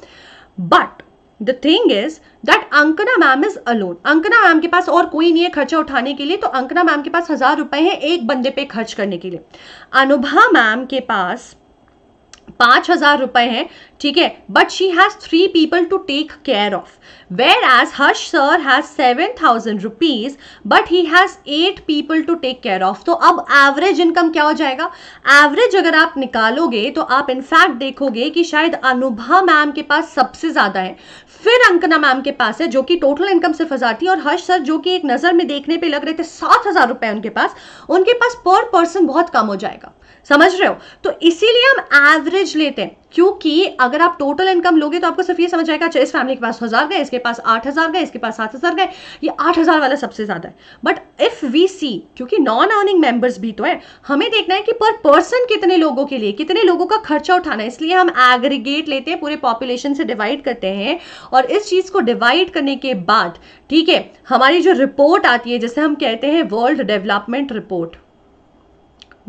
but the thing is that Ankana ma'am is alone Ankana ma'am के पास और कोई नहीं है खर्चा उठाने के लिए तो अंकना मैम के पास हजार रुपए हैं एक बंदे पे खर्च करने के लिए अनुभा मैम के पास पांच हजार रुपए हैं ठीक है but she has three people to take care of whereas Harsh sir has seven thousand rupees but he has eight people to take care of तो अब एवरेज इनकम क्या हो जाएगा एवरेज अगर आप निकालोगे तो आप इनफैक्ट देखोगे कि शायद अनुभा मैम के पास सबसे ज़्यादा है फिर अंकना मैम के पास है जो कि टोटल इनकम सिर्फ हजार थी और हर्ष सर जो कि एक नज़र में देखने पे लग रहे थे सात हजार रुपए उनके पास उनके पास पर पर्सन बहुत कम हो जाएगा समझ रहे हो तो इसीलिए हम एवरेज लेते हैं क्योंकि अगर आप टोटल इनकम लोगे तो आपको सिर्फ ये समझ आएगा अच्छा इस फैमिली के पास हज़ार गए इसके पास आठ हज़ार गए इसके पास सात हज़ार गए ये आठ हज़ार वाला सबसे ज़्यादा है बट इफ़ वी सी क्योंकि नॉन अर्निंग मेंबर्स भी तो है हमें देखना है कि पर पर्सन कितने लोगों के लिए कितने लोगों का खर्चा उठाना है इसलिए हम एग्रीगेट लेते हैं पूरे पॉपुलेशन से डिवाइड करते हैं और इस चीज़ को डिवाइड करने के बाद ठीक है हमारी जो रिपोर्ट आती है जैसे हम कहते हैं world development report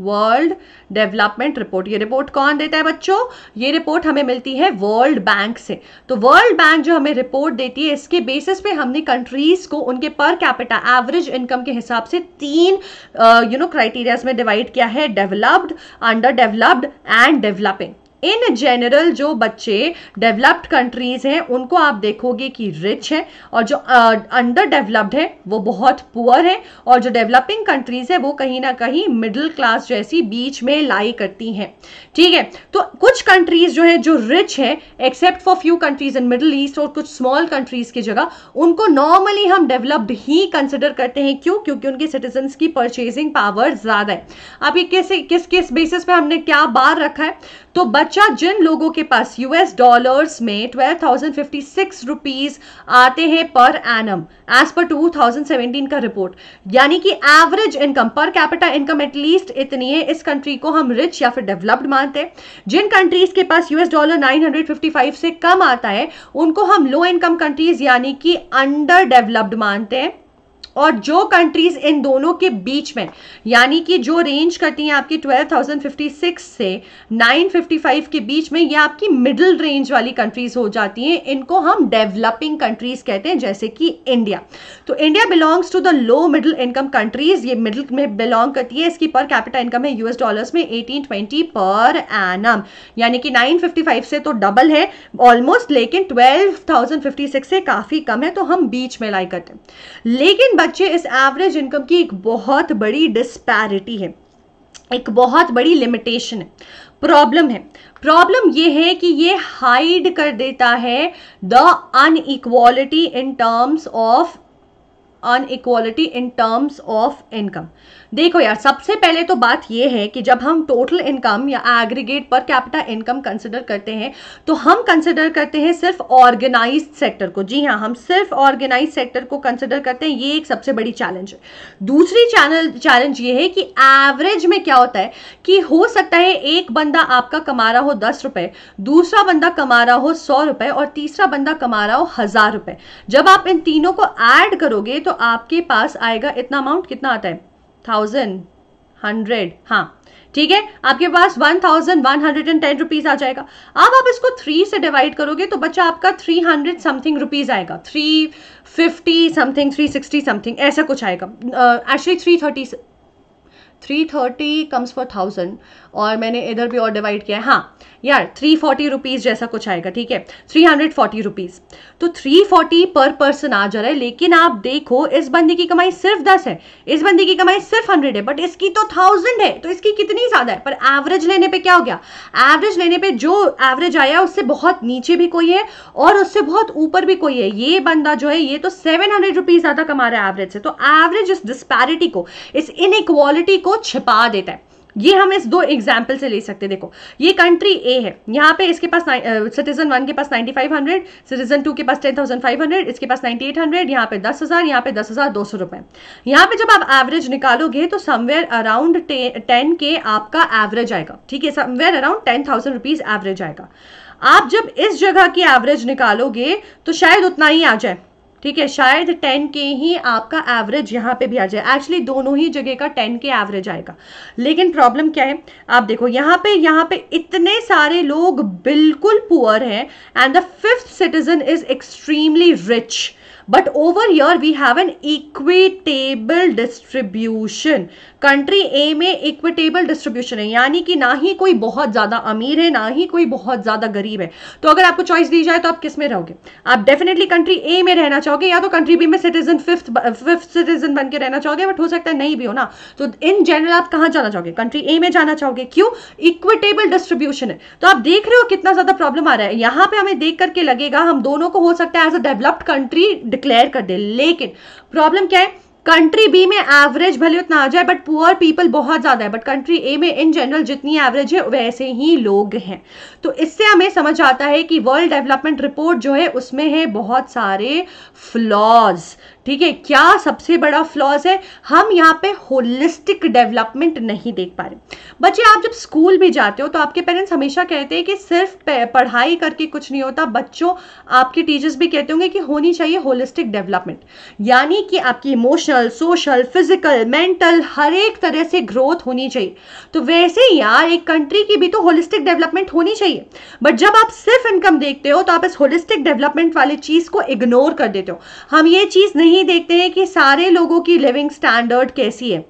world development report ये रिपोर्ट कौन देता है बच्चों ये रिपोर्ट हमें मिलती है वर्ल्ड बैंक से तो वर्ल्ड बैंक जो हमें रिपोर्ट देती है इसके बेसिस पे हमने कंट्रीज को उनके पर कैपिटा एवरेज इनकम के हिसाब से तीन यू नो क्राइटेरियाज में डिवाइड किया है developed underdeveloped and developing in general जो बच्चे डेवलप्ड कंट्रीज़ हैं उनको आप देखोगे कि रिच हैं और जो अंडर डेवलप्ड है वो बहुत पुअर है और जो डेवलपिंग कंट्रीज़ है वो कहीं ना कहीं मिडिल क्लास जैसी बीच में लाई करती हैं ठीक है तो कुछ कंट्रीज़ जो है जो रिच है except for few countries in middle east और कुछ स्मॉल कंट्रीज़ की जगह उनको नॉर्मली हम डेवलप्ड ही कंसिडर करते हैं क्यों क्योंकि उनके सिटीजन की परचेजिंग पावर ज़्यादा है अब ये कैसे किस किस बेसिस पे हमने क्या बार रखा है तो बच्चे अच्छा जिन लोगों के पास यूएस डॉलर्स में twelve thousand fifty six rupees आते हैं per annum as per two thousand seventeen का रिपोर्ट यानी कि average income per capita income at least इतनी है इस कंट्री को हम रिच या फिर डेवलप्ड मानते हैं जिन कंट्रीज के पास US dollar nine hundred fifty five से कम आता है उनको हम लो इनकम कंट्रीज यानी कि अंडर डेवलप्ड मानते हैं और जो कंट्रीज इन दोनों के बीच में यानी कि जो रेंज करती हैं आपकी 12,056 से 955 के बीच में ये आपकी मिडिल रेंज वाली कंट्रीज हो जाती हैं इनको हम डेवलपिंग कंट्रीज कहते हैं जैसे कि इंडिया तो India belongs to the low middle income countries ये मिडिल में बिलोंग करती है इसकी पर कैपिटल इनकम है यूएस डॉलर्स में एटीन पर एनम यानी कि नाइन से तो डबल है ऑलमोस्ट लेकिन ट्वेल्व से काफी कम है तो हम बीच में लाई करते हैं लेकिन बच्चे इस एवरेज इनकम की एक बहुत बड़ी डिस्पैरिटी है एक बहुत बड़ी लिमिटेशन है प्रॉब्लम है प्रॉब्लम ये है कि ये हाइड कर देता है the inequality in terms of inequality in terms of income देखो यार सबसे पहले तो बात यह है कि जब हम टोटल इनकम या aggregate per capita income consider करते हैं तो हम कंसिडर करते हैं सिर्फ ऑर्गेनाइज सेक्टर को जी हाँ हम सिर्फ ऑर्गेनाइज सेक्टर को कंसिडर करते हैं ये एक सबसे बड़ी चैलेंज है दूसरी चैनल चैलेंज ये है कि एवरेज में क्या होता है कि हो सकता है एक बंदा आपका कमा रहा हो दस रुपए दूसरा बंदा कमा रहा हो सौ रुपए और तीसरा बंदा कमा रहा हो हजार रुपए जब आप इन तीनों को ऐड करोगे तो आपके पास आएगा इतना अमाउंट कितना आता है थाउजेंड हंड्रेड हाँ ठीक है आपके पास one thousand one hundred and ten rupees आ जाएगा अब आप इसको थ्री से डिवाइड करोगे तो बच्चा आपका थ्री हंड्रेड समथिंग रुपीज आएगा three fifty something three sixty something ऐसा कुछ आएगा actually three thirty three thirty comes for thousand और मैंने इधर भी और डिवाइड किया है हाँ यार थ्री फोर्टी रुपीज़ जैसा कुछ आएगा ठीक है थ्री हंड्रेड फोर्टी रुपीज़ तो थ्री फोर्टी पर पर्सन आ जा रहा है लेकिन आप देखो इस बंदी की कमाई सिर्फ दस है इस बंदी की कमाई सिर्फ हंड्रेड है बट इसकी तो थाउजेंड है तो इसकी कितनी ज़्यादा है पर एवरेज लेने पर क्या हो गया एवरेज लेने पर जो एवरेज आया उससे बहुत नीचे भी कोई है और उससे बहुत ऊपर भी कोई है ये बंदा जो है ये तो सेवन हंड्रेड रुपीज़ ज़्यादा कमा रहा है एवरेज से तो एवरेज इस डिस्पैरिटी को इस इनक्वालिटी को छिपा देता है ये हम इस दो एग्जाम्पल से ले सकते हैं देखो ये कंट्री ए है यहाँ पे इसके पास सिटीजन वन के पास 9500 सिटीजन टू के पास 10500 इसके पास 9800 यहाँ पे हज़ार यहाँ पे सौ रुपए यहाँ पे जब आप एवरेज निकालोगे तो समवेयर अराउंड टेन के आपका एवरेज आएगा ठीक है somewhere around ten thousand rupees average आएगा आप जब इस जगह की एवरेज निकालोगे तो शायद उतना ही आ जाए ठीक है शायद टेन के ही आपका एवरेज यहाँ पे भी आ जाए एक्चुअली दोनों ही जगह का टेन के एवरेज आएगा लेकिन प्रॉब्लम क्या है आप देखो यहाँ पे यहाँ पे इतने सारे लोग बिल्कुल पुअर हैं and the fifth citizen is extremely rich but over your we have an equitable distribution country A में इक्विटेबल डिस्ट्रीब्यूशन है यानी कि ना ही कोई बहुत ज़्यादा अमीर है ना ही कोई बहुत ज़्यादा गरीब है तो अगर आपको चॉइस दी जाए तो आप किस में रहोगे आप डेफिनेटली कंट्री ए में रहना चाहोगे या तो कंट्री बी में सिटीजन फिफ्थ फिफ्थ सिटीजन बन के रहना चाहोगे बट हो सकता है नहीं भी हो ना तो इन जनरल आप कहाँ जाना चाहोगे कंट्री ए में जाना चाहोगे क्यों इक्विटेबल डिस्ट्रीब्यूशन है तो आप देख रहे हो कितना ज़्यादा प्रॉब्लम आ रहा है यहाँ पे हमें देख करके लगेगा हम दोनों को हो सकता है as a developed country declare कर दे लेकिन प्रॉब्लम क्या है कंट्री बी में एवरेज भले उतना आ जाए बट पुअर पीपल बहुत ज़्यादा है बट कंट्री ए में इन जनरल जितनी एवरेज है वैसे ही लोग हैं तो इससे हमें समझ आता है कि वर्ल्ड डेवलपमेंट रिपोर्ट जो है उसमें है बहुत सारे फ्लॉज ठीक है क्या सबसे बड़ा फ्लॉज है हम यहाँ पे होलिस्टिक डेवलपमेंट नहीं देख पा रहे बच्चे आप जब स्कूल भी जाते हो तो आपके पेरेंट्स हमेशा कहते हैं कि सिर्फ पढ़ाई करके कुछ नहीं होता बच्चों आपके टीचर्स भी कहते होंगे कि होनी चाहिए होलिस्टिक डेवलपमेंट यानी कि आपकी इमोशनल सोशल फिजिकल मेंटल हर एक तरह से ग्रोथ होनी चाहिए तो वैसे यार एक कंट्री की भी तो होलिस्टिक डेवलपमेंट होनी चाहिए बट जब आप सिर्फ इनकम देखते हो तो आप इस होलिस्टिक डेवलपमेंट वाली चीज़ को इग्नोर कर देते हो हम ये चीज़ नहीं नहीं देखते हैं कि सारे लोगों की लिविंग स्टैंडर्ड कैसी है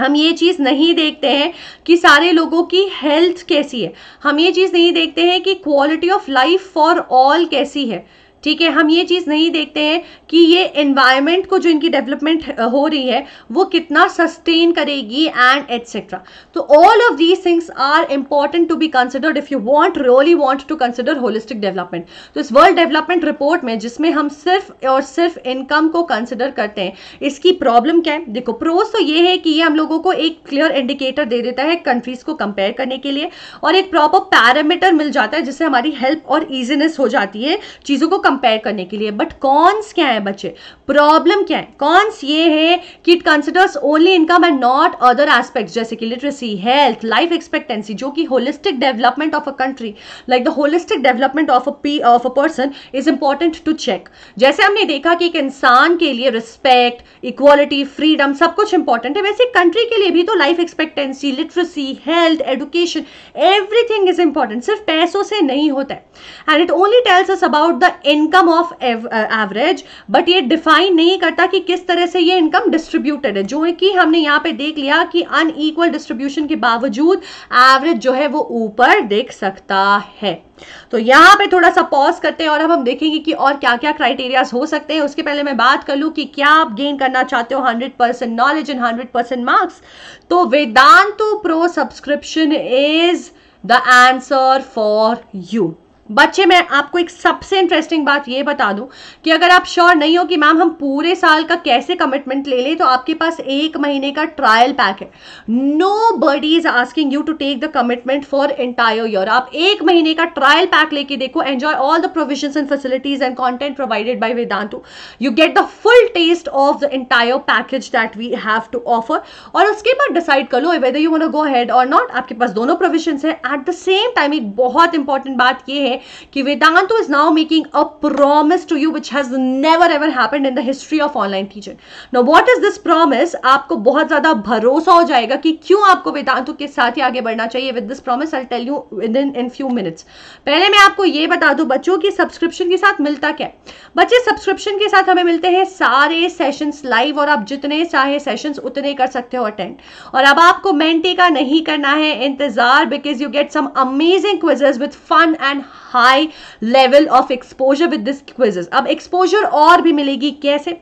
हम ये चीज़ नहीं देखते हैं कि सारे लोगों की हेल्थ कैसी है हम ये चीज़ नहीं देखते हैं कि quality of life for all कैसी है ठीक है हम ये चीज़ नहीं देखते हैं कि ये इन्वायरमेंट को जो इनकी डेवलपमेंट हो रही है वो कितना सस्टेन करेगी एंड एट्सेट्रा तो all of these things are important to be considered if you want really want to consider holistic development तो इस वर्ल्ड डेवलपमेंट रिपोर्ट में जिसमें हम सिर्फ और सिर्फ इनकम को कंसिडर करते हैं इसकी प्रॉब्लम क्या है देखो प्रोज तो ये है कि ये हम लोगों को एक क्लियर इंडिकेटर दे देता है कंट्रीज को कंपेयर करने के लिए और एक प्रॉपर पैरामीटर मिल जाता है जिससे हमारी हेल्प और ईजीनेस हो जाती है चीज़ों को कंपेयर करने के लिए बट कॉन्स क्या है बच्चे प्रॉब्लम क्या है कॉन्स ये है कि it considers only income and not other aspects जैसे कि लिटरेसी हेल्थ लाइफ एक्सपेक्टेंसी जो कि holistic development of a country like the holistic development of of a person is important to check जैसे हमने देखा कि एक इंसान के लिए रिस्पेक्ट इक्वालिटी फ्रीडम सब कुछ इंपॉर्टेंट है वैसे कंट्री के लिए भी तो life expectancy literacy health education everything is important सिर्फ पैसों से नहीं होता है and it only tells us about the income of average but ये डिफाइन नहीं करता कि किस तरह से ये इनकम डिस्ट्रीब्यूटेड है जो है कि हमने यहाँ पे देख लिया कि अनईक्वल डिस्ट्रीब्यूशन के बावजूद एवरेज जो है वो ऊपर देख सकता है तो यहां पे थोड़ा सा पॉज करते हैं और अब हम देखेंगे कि और क्या क्या क्राइटेरिया हो सकते हैं उसके पहले मैं बात कर लू कि क्या आप गेन करना चाहते हो 100 percent knowledge in 100 percent marks तो Vedantu pro subscription is the answer for you बच्चे मैं आपको एक सबसे इंटरेस्टिंग बात ये बता दूं कि अगर आप श्योर नहीं हो कि मैम हम पूरे साल का कैसे कमिटमेंट ले लें तो आपके पास एक महीने का ट्रायल पैक है nobody is asking you to take the commitment for entire year आप एक महीने का ट्रायल पैक लेके देखो enjoy all the provision and facilities and content provided by Vedantu you get the full taste of the entire package that we have to offer और उसके बाद डिसाइड कर लो वेदर यू वो गो हेड और नॉट आपके पास दोनों प्रोविजन है एट द सेम टाइम एक बहुत इंपॉर्टेंट बात यह है कि Vedantu is now making a promise to you which has never ever happened in the history of online teacher no what is this promise आपको बहुत ज्यादा भरोसा हो जाएगा कि क्यों आपको वेदांतों के साथ ही आगे बढ़ना चाहिए with this promise I tell you within in few minutes पहले मैं आपको ये बता दू बच्चों की सब्सक्रिप्शन के साथ मिलता क्या बच्चे सब्सक्रिप्शन के साथ हमें मिलते हैं सारे सेशंस लाइव और आप जितने चाहे सेशंस उतने कर सकते हो अटेंड और अब आपको मेंटी का नहीं करना है इंतजार because you get some amazing quizzes with fun and high level of exposure with this quizzes अब एक्सपोजर और भी मिलेगी कैसे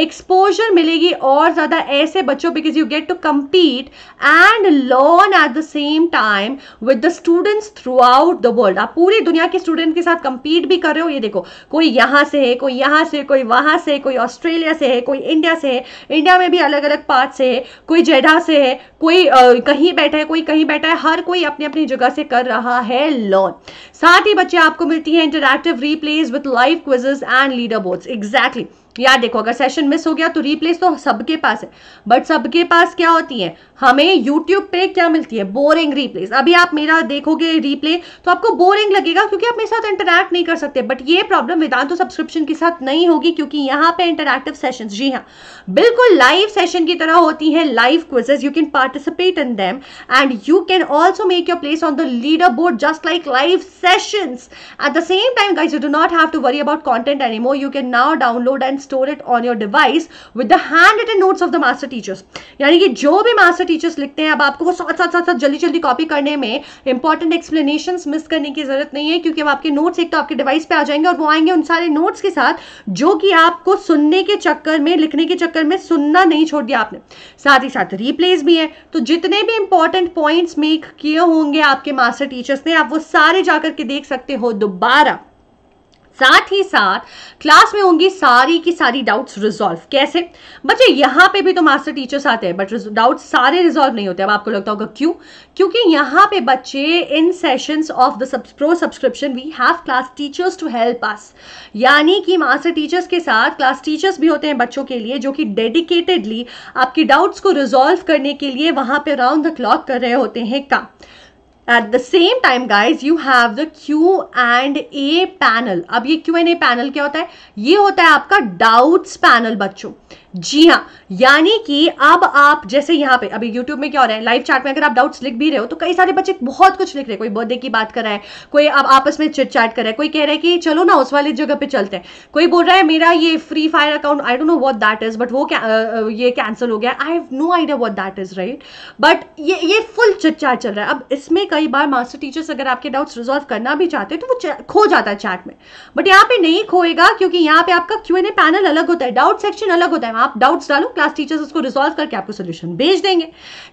एक्सपोजर मिलेगी और ज़्यादा ऐसे बच्चों because you get to compete and learn at the same time with the students throughout the world आप पूरी दुनिया के स्टूडेंट के साथ कम्पीट भी कर रहे हो ये देखो कोई यहाँ से है कोई यहाँ से कोई वहाँ से कोई ऑस्ट्रेलिया से है कोई इंडिया से है इंडिया में भी अलग अलग पार्ट से है कोई जेडा से है कोई कहीं बैठा है कोई कहीं बैठा है हर कोई अपनी अपनी जगह से कर रहा है लर्न साथ ही बच्चे आपको मिलती है interactive replace with live quizzes and leaderboard exactly यार देखो अगर सेशन मिस हो गया तो रिप्लेस तो सबके पास है बट सबके पास क्या होती है हमें यूट्यूब पे क्या मिलती है बोरिंग रिप्लेस अभी आप मेरा देखोगे रिप्ले तो आपको बोरिंग लगेगा क्योंकि आप मेरे साथ इंटरेक्ट नहीं कर सकते बट ये प्रॉब्लम वेदांतो सब्सक्रिप्शन के साथ नहीं होगी क्योंकि यहाँ पे इंटरक्टिव सेशन जी हाँ बिल्कुल लाइव सेशन की तरह होती है live quizzes you can participate in them and you can also make your place on the leader leaderboard just like live session at the same time guys you do not have to worry about content any more you can now download and store it on your device with the handwritten notes of the master teachers यानी कि जो भी मास्टर टीचर्स लिखते हैं अब आपको वो साथ साथ साथ साथ जल्दी जल्दी कॉपी करने में इंपॉर्टेंट एक्सप्लेनेशन मिस करने की जरूरत नहीं है क्योंकि अब आपके नोट्स एक तो आपके डिवाइस पे आ जाएंगे और वो आएंगे उन सारे नोट्स के साथ जो कि आपको सुनने के चक्कर में लिखने के चक्कर में सुनना नहीं छोड़ दिया आपने साथ ही साथ रिप्लेस भी है तो जितने भी इंपॉर्टेंट पॉइंट्स मेक किए होंगे आपके मास्टर टीचर्स ने आप वो सारे जाकर के देख सकते हो दोबारा साथ ही साथ क्लास में होंगी सारी की सारी डाउट्स रिजॉल्व कैसे बच्चे यहाँ पे भी तो मास्टर टीचर्स आते हैं बट डाउट्स सारे रिजॉल्व नहीं होते अब आपको लगता होगा क्यों क्योंकि यहाँ पे बच्चे in sessions of the pro subscription we have class teachers to help us यानी कि मास्टर टीचर्स के साथ क्लास टीचर्स भी होते हैं बच्चों के लिए जो कि डेडिकेटेडली आपके डाउट्स को रिजॉल्व करने के लिए वहाँ पे राउंड द क्लॉक कर रहे होते हैं काम at the same time guys you have the Q and A panel अब ये क्यू एंड ए पैनल क्या होता है ये होता है आपका डाउट्स पैनल बच्चों जी हाँ यानी कि अब आप जैसे यहाँ पे अभी यूट्यूब में क्या हो रहा है लाइव चैट में अगर आप डाउट्स लिख भी रहे हो तो कई सारे बच्चे बहुत कुछ लिख रहे हैं कोई बर्थडे की बात कर रहा है कोई अब आपस में चिट चैट कर रहा है कोई कह रहा है कि चलो ना उस वाली जगह पे चलते हैं कोई बोल रहा है मेरा ये Free Fire account I don't know what that is but वो क्या, uh, ये कैंसिल हो गया I have no idea what that is right but ये ये फुल चिट चैट चल रहा है अब इसमें कई बार मास्टर टीचर्स अगर आपके डाउट्स रिजॉल्व करना भी चाहते हैं तो वो खो जाता है चैट में बट यहाँ पे नहीं खोएगा क्योंकि यहाँ पे आपका क्यू एन ए पैनल अलग होता है डाउट सेक्शन अलग होता है आप डाउट्स डालो क्लास टीचर्स उसको रिजॉल्व करके आपको सोल्यूशन भेज देंगे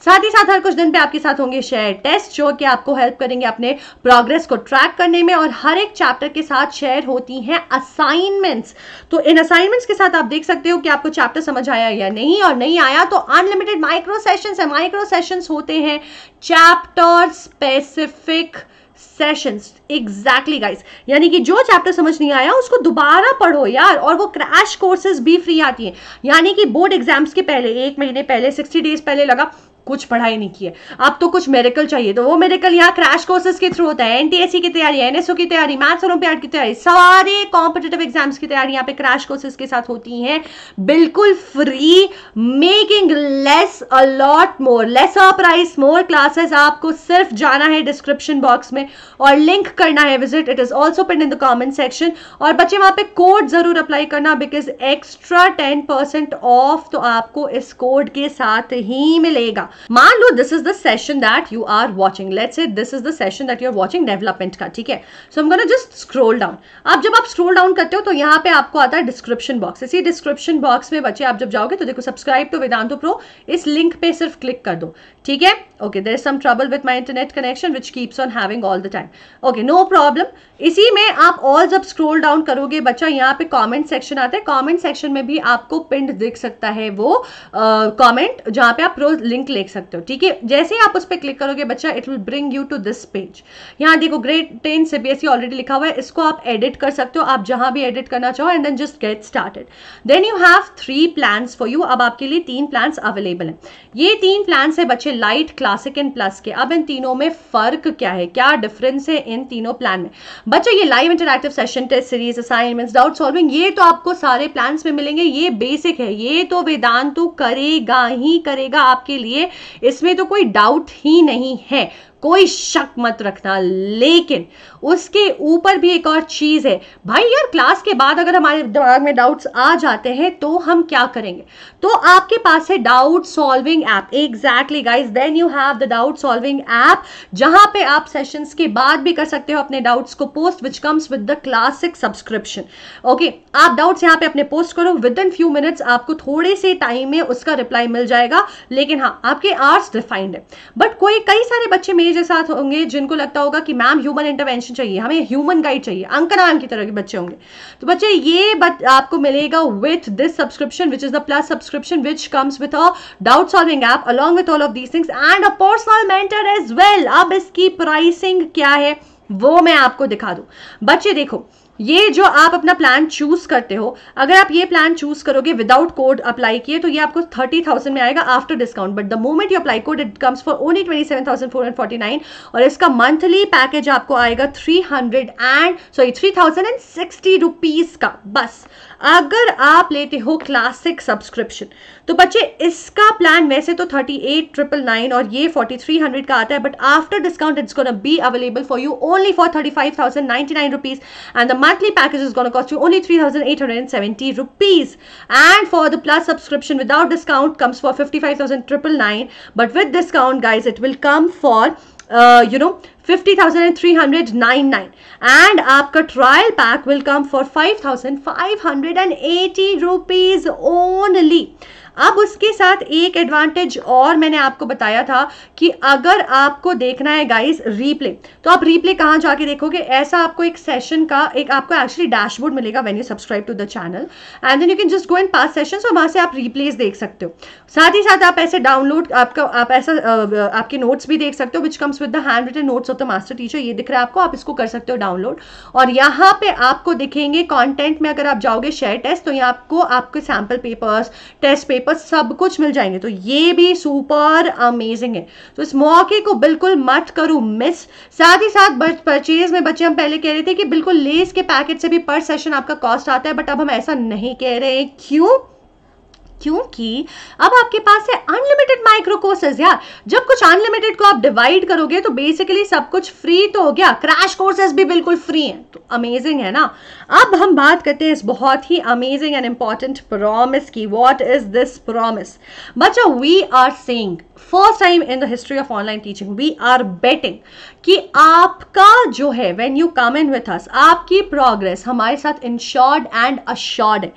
साथ ही साथ हर कुछ दिन पे आपके साथ होंगे शेयर टेस्ट जो कि आपको हेल्प करेंगे अपने प्रोग्रेस को ट्रैक करने में और हर एक चैप्टर के साथ शेयर होती हैं असाइनमेंट्स तो इन असाइनमेंट्स के साथ आप देख सकते हो कि आपको चैप्टर समझ आया या नहीं और नहीं आया तो अनलिमिटेड माइक्रो सेशन है माइक्रो सेशन होते हैं chapter specific sessions exactly guys यानी कि जो चैप्टर समझ नहीं आया उसको दोबारा पढ़ो यार और वो क्रैश कोर्सेज भी फ्री आती हैं यानी कि बोर्ड एग्जाम्स के पहले एक महीने पहले सिक्सटी डेज पहले लगा कुछ पढ़ाई नहीं की है अब तो कुछ मेरेकल चाहिए तो वो मेरेकल यहाँ क्रैश कोर्सेज के थ्रू होता है एनटीएससी की तैयारी एनएसओ की तैयारी मैथ्स ओलंपियाड की तैयारी सारे कॉम्पिटेटिव एग्जाम्स की तैयारी यहाँ पे क्रैश कोर्सेज के साथ होती हैं बिल्कुल free making less a lot more lesser price more classes आपको सिर्फ जाना है डिस्क्रिप्शन बॉक्स में और लिंक करना है visit it is also pin in the comment section और बच्चे वहां पे कोड जरूर अप्लाई करना because extra ten percent off तो आपको इस कोड के साथ ही मिलेगा मान लो this is the session that you are watching let say this is the session that you are watching development का ठीक है सो हम जस्ट स्क्रोल डाउन आप जब आप स्क्रोल डाउन करते हो तो यहाँ पे आपको आता है डिस्क्रिप्शन बॉक्स इसी डिस्क्रिप्शन बॉक्स में बच्चे आप जब जाओगे तो देखो सब्सक्राइब टू वेदांतो प्रो इस लिंक पे सिर्फ क्लिक कर दो ठीक है okay there is some trouble with my internet connection which keeps on having all the time okay no problem इसी में आप ऑल जब स्क्रोल डाउन करोगे बच्चा यहाँ पे कॉमेंट सेक्शन आता है कॉमेंट सेक्शन में भी आपको पिंड दिख सकता है वो कॉमेंट uh, जहाँ पे आप रोज लिंक लिख सकते हो ठीक है जैसे ही आप उस पर क्लिक करोगे बच्चा it will bring you to this page यहाँ देखो ग्रेट टेन सीबीएसई ऑलरेडी लिखा हुआ है इसको आप एडिट कर सकते हो आप जहाँ भी एडिट करना चाहो and then just get started then you have three plan for you अब आपके लिए तीन प्लान अवेलेबल है ये तीन प्लान है बच्चे light class classic and plus के अब इन तीनों में फ़र्क क्या है क्या डिफरेंस है इन तीनों प्लान में बच्चे ये live interactive session test series assignments doubt solving ये तो आपको सारे प्लान में मिलेंगे ये बेसिक है ये तो वेदांतु करेगा ही करेगा आपके लिए इसमें तो कोई डाउट ही नहीं है कोई शक मत रखना लेकिन उसके ऊपर भी एक और चीज़ है भाई यार क्लास के बाद अगर हमारे दिमाग में डाउट्स आ जाते हैं तो हम क्या करेंगे तो आपके पास है doubt solving app exactly guys then you have the doubt solving app जहां पे आप सेशंस के बाद भी कर सकते हो अपने डाउट्स को post which comes with the classic subscription okay आप डाउट्स यहाँ पे अपने पोस्ट करो विद इन फ्यू मिनट्स आपको थोड़े से टाइम में उसका रिप्लाई मिल जाएगा लेकिन हाँ आपके आर्ट्स डिफाइंड है बट कोई कई सारे बच्चे मेरे बच्चे जैसे साथ होंगे जिनको लगता होगा कि मैम ह्यूमन इंटरवेंशन चाहिए हमें ह्यूमन गाइड चाहिए अंकनाम की तरह के बच्चे होंगे तो बच्चे ये बच, आपको मिलेगा with this subscription which is the plus subscription which comes with a doubt solving app along with all of these things and a personal mentor as well अब इसकी प्राइसिंग क्या है वो मैं आपको दिखा दूं बच्चे देखो ये जो आप अपना प्लान चूज करते हो अगर आप ये प्लान चूज करोगे विदाउट कोड अप्लाई किए तो ये आपको थर्टी थाउजेंड में आएगा after discount but the moment you apply code it comes for only twenty seven thousand four hundred forty nine और इसका मंथली पैकेज आपको आएगा three hundred and sorry three thousand and sixty rupees का बस अगर आप लेते हो क्लासिक सब्सक्रिप्शन तो बच्चे इसका प्लान वैसे तो थर्टी एट ट्रिपल नाइन और ये फोर्टी थ्री हंड्रेड का आता है but after discount it's gonna be available for you only for thirty five thousand ninety nine rupees and the monthly package is gonna cost you only three thousand eight hundred and seventy rupees and for the plus subscription without discount comes for fifty five thousand triple nine but with discount guys it will come for you no fifty thousand and three hundred nine nine and आपका trial pack will come for five thousand five hundred and eighty only अब उसके साथ एक एडवांटेज और मैंने आपको बताया था कि अगर आपको देखना है गाइस रीप्ले तो आप रीप्ले कहाँ जाके देखोगे ऐसा आपको एक सेशन का एक आपको एक्चुअली डैशबोर्ड मिलेगा when you subscribe to the channel and then you can just go in past session और वहाँ से आप रीप्लेस देख सकते हो साथ ही साथ आप ऐसे डाउनलोड आपका आप ऐसा आपके नोट्स भी देख सकते हो which comes with the handwritten notes of the master teacher ये दिख रहा है आपको आप इसको कर सकते हो डाउनलोड और यहाँ पे आपको दिखेंगे कंटेंट में अगर आप जाओगे शेयर टेस्ट तो यहाँ आपको आपके सैम्पल पेपर्स टेस्ट पेपर्स सब कुछ मिल जाएंगे तो ये भी सुपर अमेजिंग है तो इस मौके को बिल्कुल मत करो मिस साथ ही साथ परचेज में बच्चे हम पहले कह रहे थे कि बिल्कुल लेस के पैकेट से भी पर सेशन आपका कॉस्ट आता है बट अब हम ऐसा नहीं कह रहे हैं क्यों क्योंकि अब आपके पास है अनलिमिटेड माइक्रो कोर्सेज यार जब कुछ अनलिमिटेड को आप डिवाइड करोगे तो बेसिकली सब कुछ फ्री तो हो गया क्रैश कोर्सेज भी बिल्कुल फ्री हैं तो अमेजिंग है ना अब हम बात करते हैं इस बहुत ही अमेजिंग एंड इंपॉर्टेंट प्रॉमिस की वॉट इज दिस प्रॉमिस बच we are saying first time in the history of online teaching we are betting कि आपका जो है when you come in with us आपकी प्रोग्रेस हमारे साथ इंश्योर्ड एंड अश्योर्ड है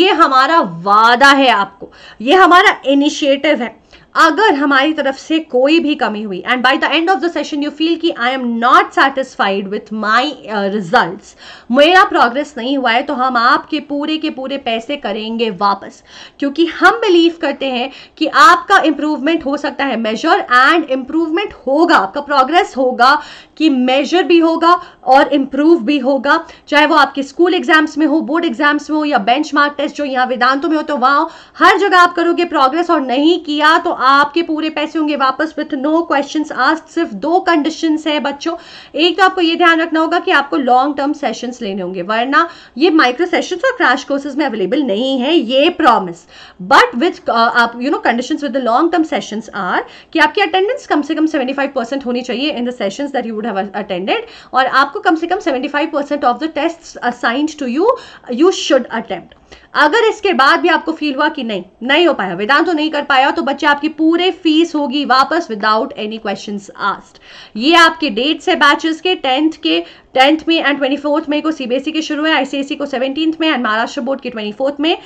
ये हमारा वादा है आपको ये हमारा इनिशिएटिव है अगर हमारी तरफ से कोई भी कमी हुई and by the end of the session you feel कि I am not satisfied with my results मेरा प्रोग्रेस नहीं हुआ है तो हम आपके पूरे के पूरे पैसे करेंगे वापस क्योंकि हम बिलीव करते हैं कि आपका इंप्रूवमेंट हो सकता है मेजर एंड इंप्रूवमेंट होगा आपका प्रोग्रेस होगा कि मेजर भी होगा और इम्प्रूव भी होगा चाहे वो आपके स्कूल एग्जाम्स में हो बोर्ड एग्जाम्स में हो या बेंच टेस्ट जो यहाँ वेदांतों में हो तो वहाँ हर जगह आप करोगे प्रोग्रेस और नहीं किया तो आपके पूरे पैसे होंगे वापस विथ नो क्वेश्चन आस्क सिर्फ दो कंडीशन है बच्चों एक तो आपको ये ध्यान रखना होगा कि आपको लॉन्ग टर्म सेशन लेने होंगे वरना ये माइक्रो सेशन और क्रैश कोर्सेज में अवेलेबल नहीं है ये प्रॉमिस बट विथ आप you know condition with the long term session are कि आपकी अटेंडेंस कम से कम फाइव परसेंट होनी चाहिए in the session that you would have attended और आपको कम से कम 75% of the tests assigned to you you should attempt अगर इसके बाद भी आपको फील हुआ कि नहीं नहीं हो पाया वेदांत तो नहीं कर पाया तो बच्चे आपकी पूरे फीस होगी वापस विदाउट एनी क्वेश्चन आस्ट ये आपके डेट्स है बैचेस के टेंथ के टेंथ में एंड ट्वेंटी फोर्थ मई को सीबीएसई e के शुरू है आईसीएसई e को सेवनटीन्थ में एंड महाराष्ट्र बोर्ड के ट्वेंटी फोर्थ में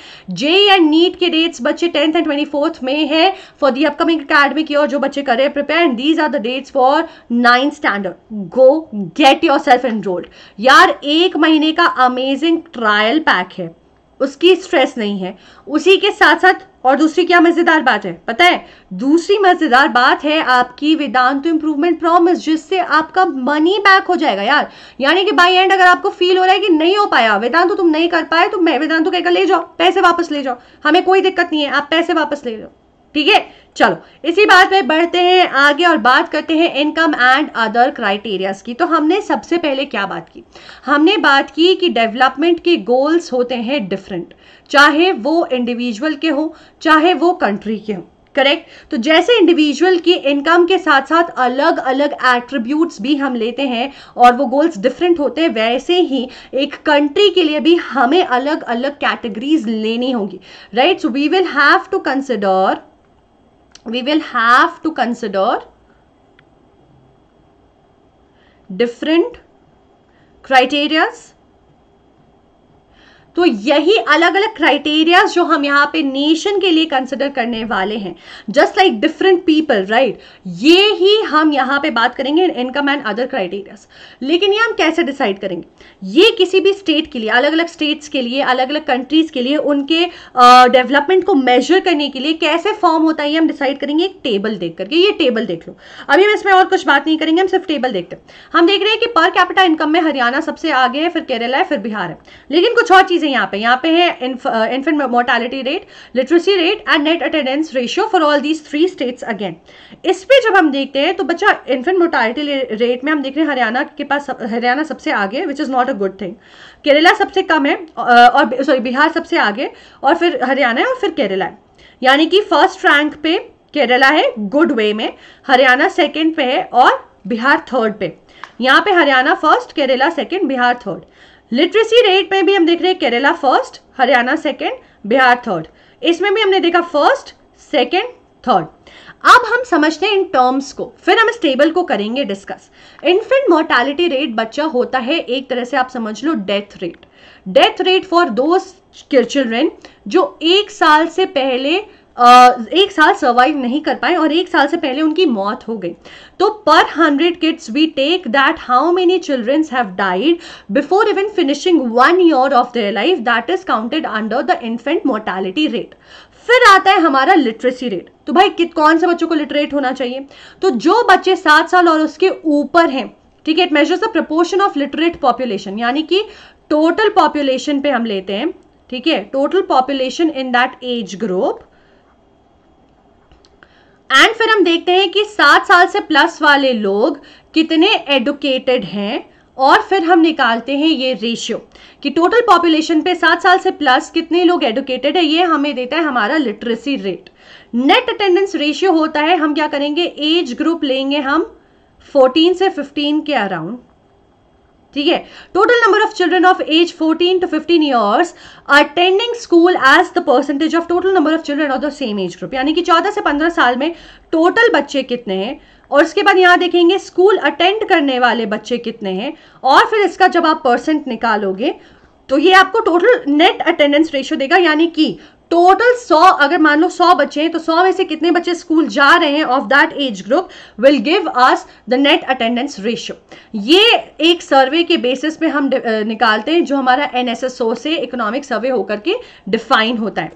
जे एंड नीट के डेट्स बच्चे टेंथ एंड ट्वेंटी फोर्थ में है for the upcoming academic year जो बच्चे करें prepare and these are the dates for ninth standard go get yourself enrolled यार एक महीने का अमेजिंग ट्रायल पैक है उसकी स्ट्रेस नहीं है उसी के साथ साथ और दूसरी क्या मज़ेदार बात है पता है दूसरी मज़ेदार बात है आपकी वेदांत इंप्रूवमेंट प्रॉमिस जिससे आपका मनी बैक हो जाएगा यार यानी कि बाई एंड अगर आपको फील हो रहा है कि नहीं हो पाया वेदांत तो तुम नहीं कर पाए तो मैं वेदांत कहकर ले जाओ पैसे वापस ले जाओ हमें कोई दिक्कत नहीं है आप पैसे वापस ले जाओ ठीक है चलो इसी बात पे बढ़ते हैं आगे और बात करते हैं इनकम एंड अदर क्राइटेरियाज की तो हमने सबसे पहले क्या बात की हमने बात की कि डेवलपमेंट के गोल्स होते हैं डिफरेंट चाहे वो इंडिविजुअल के हों चाहे वो कंट्री के हों करेक्ट तो जैसे इंडिविजुअल की इनकम के साथ साथ अलग अलग एट्रीब्यूट्स भी हम लेते हैं और वो गोल्स डिफरेंट होते हैं वैसे ही एक कंट्री के लिए भी हमें अलग अलग कैटेगरीज लेनी होगी right so we will have to consider we will have to consider different criterias तो यही अलग अलग क्राइटेरिया जो हम यहाँ पे नेशन के लिए कंसिडर करने वाले हैं just like different people right ये ही हम यहाँ पे बात करेंगे इनकम एंड अदर क्राइटेरिया लेकिन ये हम कैसे डिसाइड करेंगे ये किसी भी स्टेट के लिए अलग अलग स्टेट्स के लिए अलग अलग कंट्रीज के लिए उनके डेवलपमेंट uh, को मेजर करने के लिए कैसे फॉर्म होता है ये हम डिसाइड करेंगे एक टेबल देख करके ये टेबल देख लो अभी हम इसमें और कुछ बात नहीं करेंगे हम सिर्फ टेबल देखते हैं हम देख रहे हैं कि पर कैपिटा इनकम में हरियाणा सबसे आगे है फिर केरला है फिर बिहार है लेकिन कुछ और चीजें हैं यहाँ पे यहाँ पे है infant mortality rate literacy rate and net attendance ratio for all these three states again इस पर जब हम देखते हैं तो बच्चा इन्फेंट मोर्टेलिटी रेट में हम देख रहे हैं हरियाणा के पास हरियाणा सबसे आगे which is not a good thing Kerala सबसे कम है uh, और सॉरी बिहार सबसे आगे और फिर हरियाणा है और फिर केरला है यानी कि फर्स्ट रैंक पे केरला है गुड वे में हरियाणा सेकेंड पे है और बिहार थर्ड पे यहाँ पे Haryana first Kerala second Bihar third literacy rate में भी हम देख रहे हैं Kerala first Haryana second Bihar third इसमें भी हमने देखा फर्स्ट सेकेंड थर्ड अब हम समझते हैं इन टर्म्स को फिर हम इस टेबल को करेंगे डिस्कस इन्फेंट मोर्टालिटी रेट बच्चा होता है एक तरह से आप समझ लो death rate death rate for दो चिल्ड्रेन जो एक साल से पहले एक साल सर्वाइव नहीं कर पाए और एक साल से पहले उनकी मौत हो गई तो पर hundred kids we take that how many childrens have died before even finishing one year of their life that is counted under the infant mortality rate फिर आता है हमारा लिटरेसी रेट तो भाई कित कौन से बच्चों को लिटरेट होना चाहिए तो जो बच्चे सात साल और उसके ऊपर हैं ठीक है it measures the proportion of literate population यानी कि टोटल पॉपुलेशन पे हम लेते हैं ठीक है total population in that age group and फिर हम देखते हैं कि सात साल से प्लस वाले लोग कितने एडुकेटेड हैं और फिर हम निकालते हैं ये रेशियो कि टोटल पॉपुलेशन पे सात साल से प्लस कितने लोग एडुकेटेड है ये हमें देता है हमारा literacy rate net attendance ratio होता है हम क्या करेंगे एज ग्रुप लेंगे हम 14 से 15 के अराउंड ठीक है total number of children of age 14 to 15 years attending school as the percentage of total number of children of the same age group यानी कि 14 से 15 साल में टोटल बच्चे कितने हैं और उसके बाद यहाँ देखेंगे स्कूल अटेंड करने वाले बच्चे कितने हैं और फिर इसका जब आप परसेंट निकालोगे तो ये आपको टोटल नेट अटेंडेंस रेशियो देगा यानी कि टोटल सौ अगर मान लो सौ बच्चे हैं तो सौ में से कितने बच्चे स्कूल जा रहे हैं of that age group will give us the net attendance ratio ये एक सर्वे के बेसिस पे हम निकालते हैं जो हमारा एनएसएसओ से इकोनॉमिक सर्वे होकर के डिफाइन होता है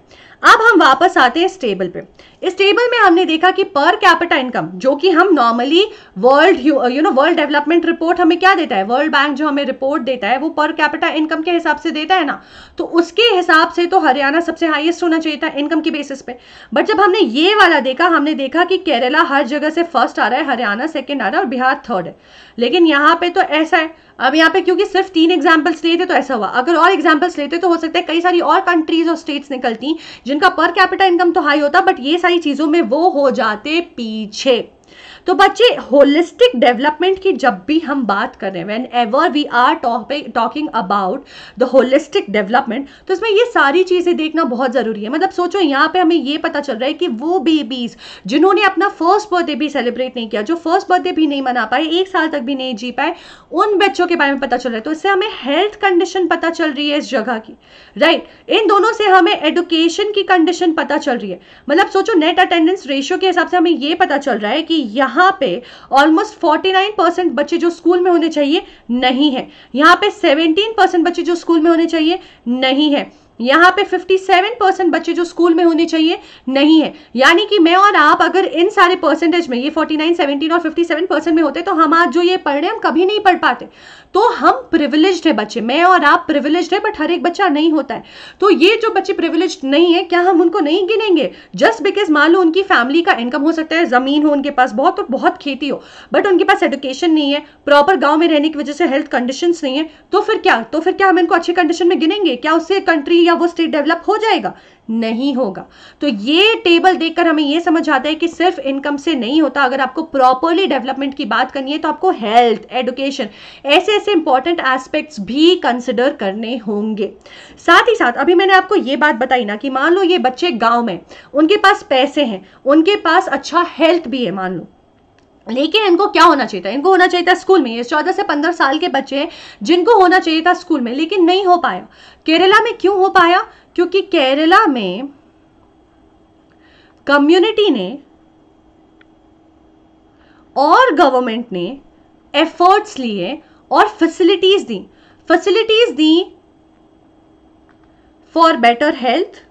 अब हम वापस आते हैं इस टेबल पे इस टेबल में हमने देखा कि पर कैपिटा इनकम जो कि हम normally world you know world development report हमें क्या देता है वर्ल्ड बैंक जो हमें रिपोर्ट देता है वो पर कैपिटा इनकम के हिसाब से देता है ना तो उसके हिसाब से तो हरियाणा सबसे हाईएस्ट होना चाहिए था इनकम की बेसिस पे बट जब हमने ये वाला देखा हमने देखा कि केरला हर जगह से फर्स्ट आ रहा है हरियाणा सेकेंड आ रहा है और बिहार थर्ड है लेकिन यहाँ पे तो ऐसा है अब यहाँ पे क्योंकि सिर्फ तीन एग्जाम्पल्स लिए थे तो ऐसा हुआ अगर और एग्जाम्पल्स लेते तो हो सकता है कई सारी और कंट्रीज और स्टेट्स निकलती जिनका पर कैपिटल इनकम तो हाई होता बट ये सारी चीज़ों में वो हो जाते पीछे तो बच्चे होलिस्टिक डेवलपमेंट की जब भी हम बात कर रहे हैं whenever we are talking about the holistic development तो इसमें ये सारी चीज़ें देखना बहुत ज़रूरी है मतलब सोचो यहाँ पे हमें ये पता चल रहा है कि वो बेबीज़ जिन्होंने अपना फर्स्ट बर्थडे भी सेलिब्रेट नहीं किया जो फर्स्ट बर्थडे भी नहीं मना पाए एक साल तक भी नहीं जी पाए उन बच्चों के बारे में पता चल रहा है तो इससे हमें हेल्थ कंडीशन पता चल रही है इस जगह की राइट right? इन दोनों से हमें एडुकेशन की कंडीशन पता चल रही है मतलब सोचो नेट अटेंडेंस रेशियो के हिसाब से हमें ये पता चल रहा है कि यहाँ यहाँ पे ऑलमोस्ट 49 परसेंट बच्चे जो स्कूल में होने चाहिए नहीं है यहाँ पे 17 परसेंट बच्चे जो स्कूल में होने चाहिए नहीं है यहाँ पे 57 परसेंट बच्चे जो स्कूल में होने चाहिए नहीं है यानी कि मैं और आप अगर इन सारे परसेंटेज में ये 49, 17 और 57 परसेंट में होते तो हम आज जो ये पढ़ रहे हम कभी नहीं पढ़ पाते तो हम प्रिविलेज है बच्चे मैं और आप प्रिविलेज है बट हर एक बच्चा नहीं होता है तो ये जो बच्चे प्रिविलेज नहीं है क्या हम उनको नहीं गिनेंगे जस्ट बिकॉज मान लो उनकी फैमिली का इनकम हो सकता है जमीन हो उनके पास बहुत और बहुत खेती हो बट उनके पास एडुकेशन नहीं है प्रॉपर गाँव में रहने की वजह से हेल्थ कंडीशन नहीं है तो फिर क्या तो फिर क्या हम इनको अच्छी कंडीशन में गिनेंगे क्या उससे कंट्री या वो स्टेट डेवलप हो जाएगा नहीं होगा तो ये टेबल देखकर हमें ये समझ आता है कि सिर्फ इनकम से नहीं होता अगर आपको प्रॉपरली डेवलपमेंट की बात करनी है तो आपको हेल्थ एडुकेशन ऐसे ऐसे इंपॉर्टेंट एस्पेक्ट्स भी कंसिडर करने होंगे साथ ही साथ अभी मैंने आपको ये बात बताई ना कि मान लो ये बच्चे गाँव में उनके पास पैसे हैं उनके पास अच्छा हेल्थ भी है मान लो लेकिन इनको क्या होना चाहिए था इनको होना चाहिए था स्कूल में ये चौदह से पंद्रह साल के बच्चे हैं जिनको होना चाहिए था स्कूल में लेकिन नहीं हो पाया केरला में क्यों हो पाया क्योंकि केरला में कम्युनिटी ने और गवर्नमेंट ने एफर्ट्स लिए और फैसिलिटीज दी फैसिलिटीज दी for better health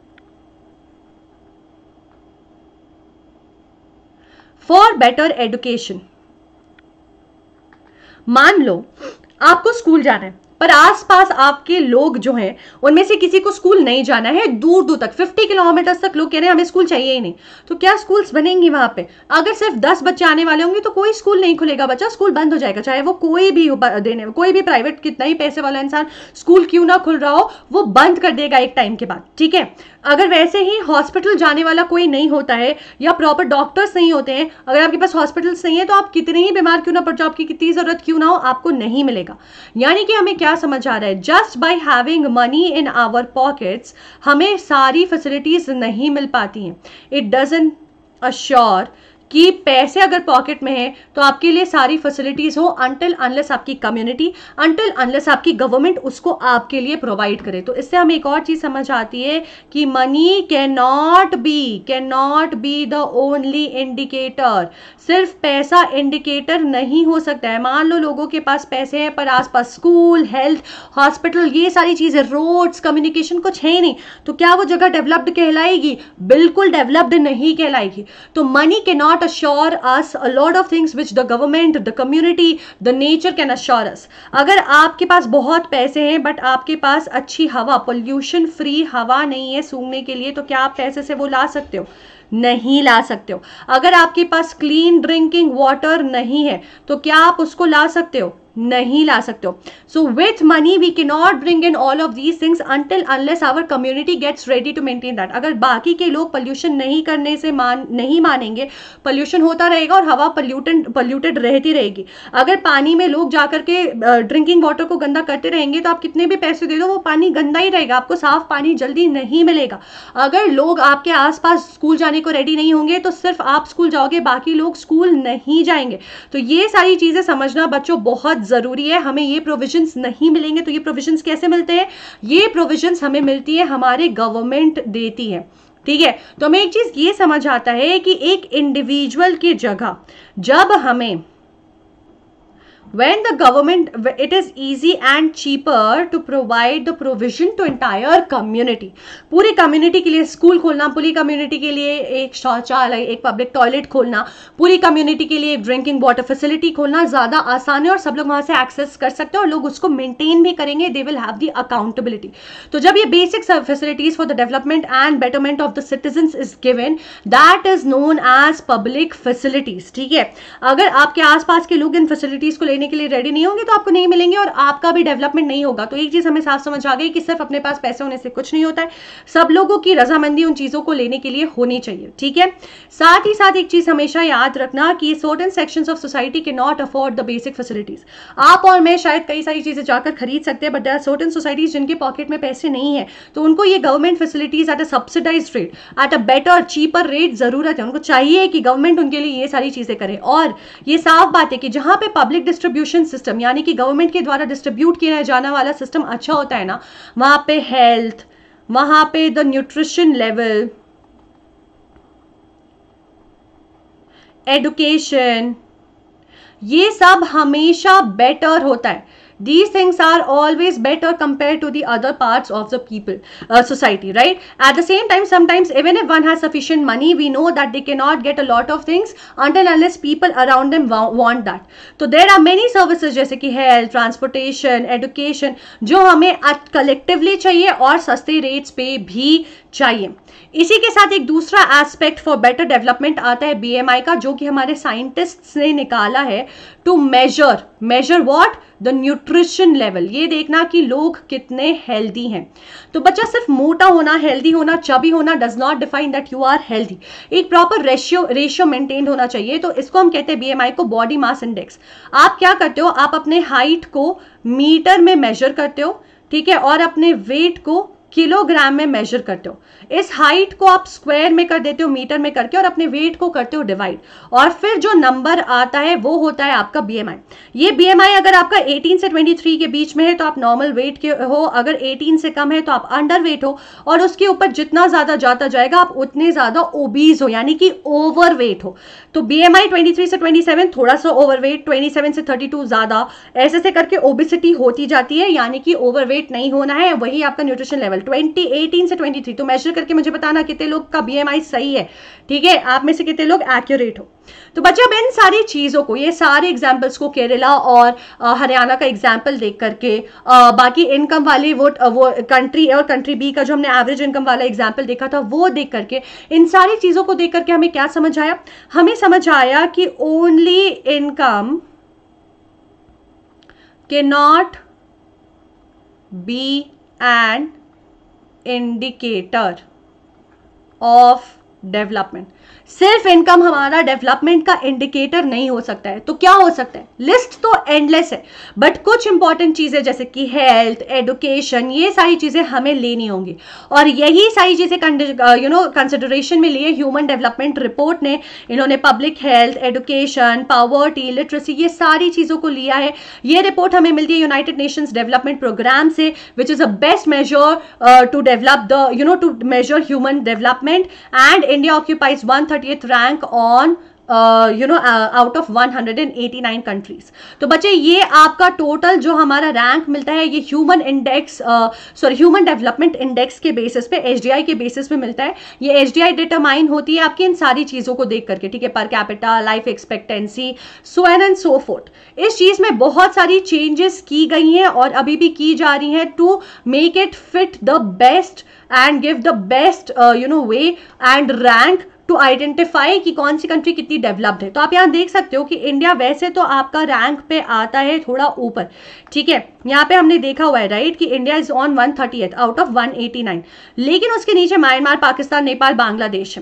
for better education मान लो आपको स्कूल जाना है पर आसपास आपके लोग जो हैं उनमें से किसी को स्कूल नहीं जाना है दूर दूर तक 50 किलोमीटर तक लोग कह रहे हैं हमें स्कूल चाहिए ही नहीं तो क्या स्कूल्स बनेंगे वहां पे अगर सिर्फ 10 बच्चे आने वाले होंगे तो कोई स्कूल नहीं खुलेगा बच्चा स्कूल बंद हो जाएगा चाहे वो कोई भी देने कोई भी प्राइवेट कितना ही पैसे वाला इंसान स्कूल क्यों ना खुल रहा हो वो बंद कर देगा एक टाइम के बाद ठीक है अगर वैसे ही हॉस्पिटल जाने वाला कोई नहीं होता है या प्रॉपर डॉक्टर्स नहीं होते हैं अगर आपके पास हॉस्पिटल्स नहीं है तो आप कितने ही बीमार क्यों ना पड़ जाओ आपकी कितनी ज़रूरत क्यों ना हो आपको नहीं मिलेगा यानी कि हमें क्या क्या समझ आ रहा है just by having money in our pockets हमें सारी फैसिलिटीज नहीं मिल पाती हैं इट डजन अश्योर कि पैसे अगर पॉकेट में हैं तो आपके लिए सारी फैसिलिटीज़ हो अनटिल अनलेस आपकी कम्युनिटी अनटिल अनलेस आपकी गवर्नमेंट उसको आपके लिए प्रोवाइड करे तो इससे हमें एक और चीज़ समझ आती है कि money can not be can not be the only indicator सिर्फ पैसा इंडिकेटर नहीं हो सकता है मान लो लोगों के पास पैसे हैं पर आसपास स्कूल हेल्थ हॉस्पिटल ये सारी चीज़ें रोड्स कम्युनिकेशन कुछ है नहीं तो क्या वो जगह डेवलप्ड कहलाएगी बिल्कुल डेवलप्ड नहीं कहलाएगी तो money can not assure us a lot of things which the government the community the nature can assure us अगर आपके पास बहुत पैसे हैं बट आपके पास अच्छी हवा पोल्यूशन फ्री हवा नहीं है सूंघने के लिए तो क्या आप पैसे से वो ला सकते हो नहीं ला सकते हो अगर आपके पास क्लीन ड्रिंकिंग वाटर नहीं है तो क्या आप उसको ला सकते हो नहीं ला सकते हो so with money we can not bring in all of these things until unless our community gets ready to maintain that अगर बाकी के लोग पॉल्यूशन नहीं करने से मान नहीं मानेंगे पॉल्यूशन होता रहेगा और हवा पॉल्यूटेड पॉल्यूटेड रहती रहेगी अगर पानी में लोग जाकर के ड्रिंकिंग वाटर को गंदा करते रहेंगे तो आप कितने भी पैसे दे दो वो पानी गंदा ही रहेगा आपको साफ पानी जल्दी नहीं मिलेगा अगर लोग आपके आसपास स्कूल जाने को रेडी नहीं होंगे तो सिर्फ आप स्कूल जाओगे बाकी लोग स्कूल नहीं जाएंगे तो ये सारी चीज़ें समझना बच्चों बहुत बहुत ज़रूरी है हमें ये प्रोविजंस नहीं मिलेंगे तो ये प्रोविजंस कैसे मिलते हैं ये प्रोविजंस हमें मिलती है हमारे गवर्नमेंट देती है ठीक है तो हमें एक चीज़ ये समझ आता है कि एक इंडिविजुअल की जगह जब हमें when the government it is easy and cheaper to provide the provision to entire community puri community ke liye school kholna puri community ke liye ek shauchalay ek public toilet kholna puri community ke liye drinking water facility kholna zyada aasan hai aur sab log wahan se access kar sakte hain aur log usko maintain bhi karenge they will have the accountability to jab ye basic facilities for the development and betterment of the citizens is given that is known as public facilities theek hai agar aapke aas आसपास ke log in facilities ko लेने लेने के लिए रेडी नहीं होंगे तो आपको नहीं मिलेंगे और आपका भी डेवलपमेंट नहीं होगा तो एक चीज़ हमें साफ समझ आ गई कि सिर्फ अपने पास पैसे होने से कुछ नहीं होता है सब लोगों की रजामंदी उन चीज़ों को लेने के लिए होनी चाहिए ठीक है साथ ही साथ एक चीज़ हमेशा याद रखना कि certain section of society can not afford the basic facilities आप और मैं शायद कई सारी चीज़ें जाकर खरीद सकते हैं बट देर सर्टन सोसाइटीज़ जिनके पॉकेट में पैसे नहीं है तो उनको ये government facilities at a subsidize rate at a better cheaper rate ज़रूरत है उनको चाहिए कि गवर्नमेंट उनके लिए ये सारी चीज़ें करे और ये साफ बात है कि जहां पर पब्लिक डिस्ट्रीब्यूशन डिस्ट्रीब्यूशन सिस्टम यानी कि गवर्नमेंट के द्वारा डिस्ट्रीब्यूट किया जाने वाला सिस्टम अच्छा होता है ना वहाँ पे हेल्थ वहाँ पे द न्यूट्रिशन लेवल एडुकेशन ये सब हमेशा बेटर होता है these things are always better compared to the other parts of the people uh, society right at the same time sometimes even if one has sufficient money we know that they cannot get a lot of things until unless people around them wa want that so there are many services जैसे कि हेल्थ ट्रांसपोर्टेशन एडुकेशन जो हमें कलेक्टिवली चाहिए और सस्ते रेट्स पे भी चाहिए इसी के साथ एक दूसरा एस्पेक्ट फॉर बेटर डेवलपमेंट आता है बीएमआई का जो कि हमारे साइंटिस्ट्स ने निकाला है to measure measure what the nutrition level ये देखना कि लोग कितने हेल्दी हैं तो बच्चा सिर्फ मोटा होना हेल्दी होना चबी होना does not define that you are healthy एक प्रॉपर रेशियो रेशियो मेंटेन होना चाहिए तो इसको हम कहते हैं बी एम आई को बॉडी मास इंडेक्स आप क्या करते हो आप अपने हाइट को मीटर में मेजर करते हो ठीक है और अपने वेट को किलोग्राम में मेजर करते हो इस हाइट को आप स्क्वायर में कर देते हो मीटर में करके और अपने वेट को करते हो डिवाइड और फिर जो नंबर आता है वो होता है आपका बीएमआई ये बीएमआई अगर आपका 18 से 23 के बीच में है तो आप नॉर्मल वेट के हो अगर 18 से कम है तो आप अंडर वेट हो और उसके ऊपर जितना ज्यादा जाता जाएगा आप उतने ज्यादा ओबीज हो यानी कि ओवर हो तो बी एम से ट्वेंटी थोड़ा सा ओवर वेट से थर्टी ज्यादा ऐसे ऐसे करके ओबिसिटी होती जाती है यानी कि ओवर नहीं होना है वही आपका न्यूट्रिशन लेवल 2018 से 23 तो मेजर करके मुझे बताना कितने लोग का बी सही है ठीक है आप में से कितने लोग एक्यूरेट हो तो बच्चे अब इन सारी चीज़ों को ये सारे एग्जाम्पल्स को केरला और हरियाणा का एग्जाम्पल देख करके आ, बाकी इनकम वाले वो वो कंट्री ए और कंट्री बी का जो हमने एवरेज इनकम वाला एग्जाम्पल देखा था वो देख करके इन सारी चीज़ों को देख करके हमें क्या समझ आया हमें समझ आया कि only income can not be and indicator of development सिर्फ इनकम हमारा डेवलपमेंट का इंडिकेटर नहीं हो सकता है तो क्या हो सकता है लिस्ट तो एंडलेस है बट कुछ इंपॉर्टेंट चीज़ें जैसे कि हेल्थ एडुकेशन ये सारी चीज़ें हमें लेनी होंगी और यही सारी चीज़ें यू नो कंसिडरेशन में लिए ह्यूमन डेवलपमेंट रिपोर्ट ने इन्होंने public health education poverty literacy ये सारी चीज़ों को लिया है ये रिपोर्ट हमें मिलती है यूनाइटेड नेशंस डेवलपमेंट प्रोग्राम से which is a best measure to develop the you know to measure human development and India occupies 138th rank on you know out of 189 countries तो बच्चे ये आपका टोटल जो हमारा रैंक मिलता है ये human index sorry human development index के बेसिस पे एच के बेसिस पे मिलता है ये एच डी होती है आपकी इन सारी चीज़ों को देख करके ठीक है per capita life expectancy so on and so forth इस चीज़ में बहुत सारी चेंजेस की गई हैं और अभी भी की जा रही हैं to make it fit the best and give the best you know way and rank to identify कि कौन सी कंट्री कितनी डेवलप्ड है तो आप यहाँ देख सकते हो कि इंडिया वैसे तो आपका रैंक पे आता है थोड़ा ऊपर ठीक है यहाँ पे हमने देखा हुआ है राइट कि India is on one thirty out of one eighty nine लेकिन उसके नीचे Myanmar Pakistan Nepal Bangladesh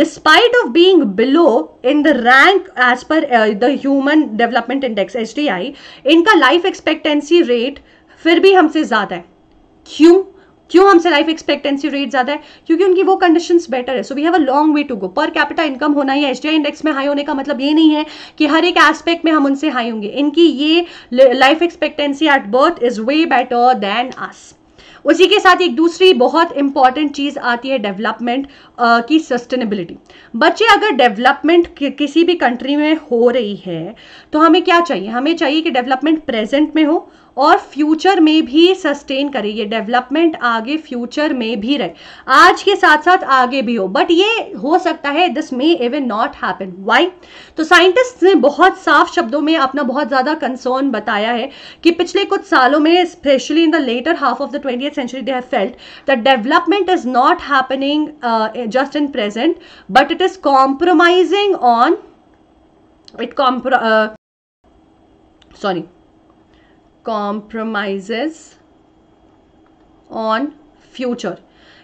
despite of being below in the rank as per the human development index H index hdii इनका लाइफ एक्सपेक्टेंसी रेट फिर भी हमसे ज्यादा है क्यों क्यों हमसे लाइफ एक्सपेक्टेंसी रेट ज़्यादा है क्योंकि उनकी वो कंडीशन बेटर है so we have a long way to go per capita income होना या एस इंडेक्स में हाई होने का मतलब ये नहीं है कि हर एक एस्पेक्ट में हम उनसे हाई होंगे इनकी ये life expectancy at birth is way better than us उसी के साथ एक दूसरी बहुत इंपॉर्टेंट चीज़ आती है डेवलपमेंट की सस्टेनेबिलिटी बच्चे अगर डेवलपमेंट कि, किसी भी कंट्री में हो रही है तो हमें क्या चाहिए हमें चाहिए कि डेवलपमेंट प्रेजेंट में हो और फ्यूचर में भी सस्टेन करे ये डेवलपमेंट आगे फ्यूचर में भी रहे आज के साथ साथ आगे भी हो बट ये हो सकता है this may even not happen why तो साइंटिस्ट ने बहुत साफ शब्दों में अपना बहुत ज़्यादा कंसर्न बताया है कि पिछले कुछ सालों में specially in the latter half of the twenty century they have felt development is not happening just in present but it is compromising on it कॉम्प्रो सॉरी compromises on future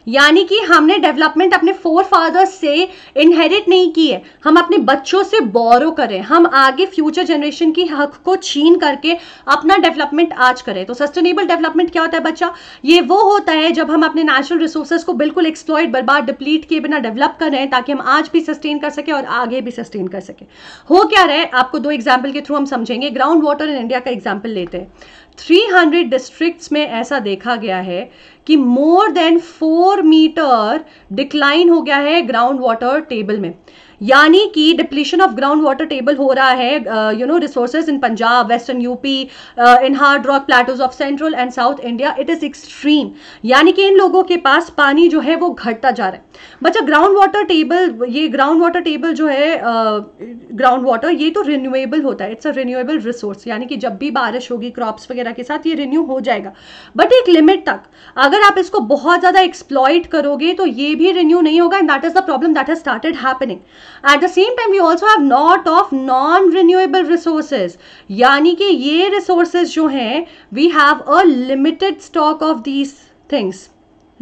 यानी कि हमने डेवलपमेंट अपने फोर फादर्स से इनहेरिट नहीं की है हम अपने बच्चों से बोरो करें हम आगे फ्यूचर जनरेशन की हक को छीन करके अपना डेवलपमेंट आज करें तो सस्टेनेबल डेवलपमेंट क्या होता है बच्चा ये वो होता है जब हम अपने नेचुरल रिसोर्सेज को बिल्कुल एक्सप्लॉयड बर्बाद डिप्लीट किए बिना डेवलप करें ताकि हम आज भी सस्टेन कर सकें और आगे भी सस्टेन कर सकें हो क्या रहे आपको दो एग्जाम्पल के थ्रू हम समझेंगे ग्राउंड वाटर इन इंडिया का एग्जाम्पल लेते हैं 300 डिस्ट्रिक्ट्स में ऐसा देखा गया है कि more than four metre decline हो गया है ग्राउंड वाटर टेबल में यानी कि depletion of ground water table हो रहा है you know resources in Punjab western UP in hard rock plateaus of central and south India it is extreme यानी कि इन लोगों के पास पानी जो है वो घटता जा रहा है बच्चा ग्राउंड वाटर टेबल ये ग्राउंड वाटर टेबल जो है ग्राउंड वाटर ये तो रिन्यूएबल होता है इट्स अ रिन्यूएबल रिसोर्स यानी कि जब भी बारिश होगी क्रॉप्स वगैरह के साथ ये रिन्यू हो जाएगा बट एक लिमिट तक अगर आप इसको बहुत ज़्यादा एक्सप्लॉइट करोगे तो ये भी रिन्यू नहीं होगा and that is the problem that has started happening at the same time we also have not of non renewable resources यानी कि ये रिसोर्सेज जो हैं we have a limited stock of these things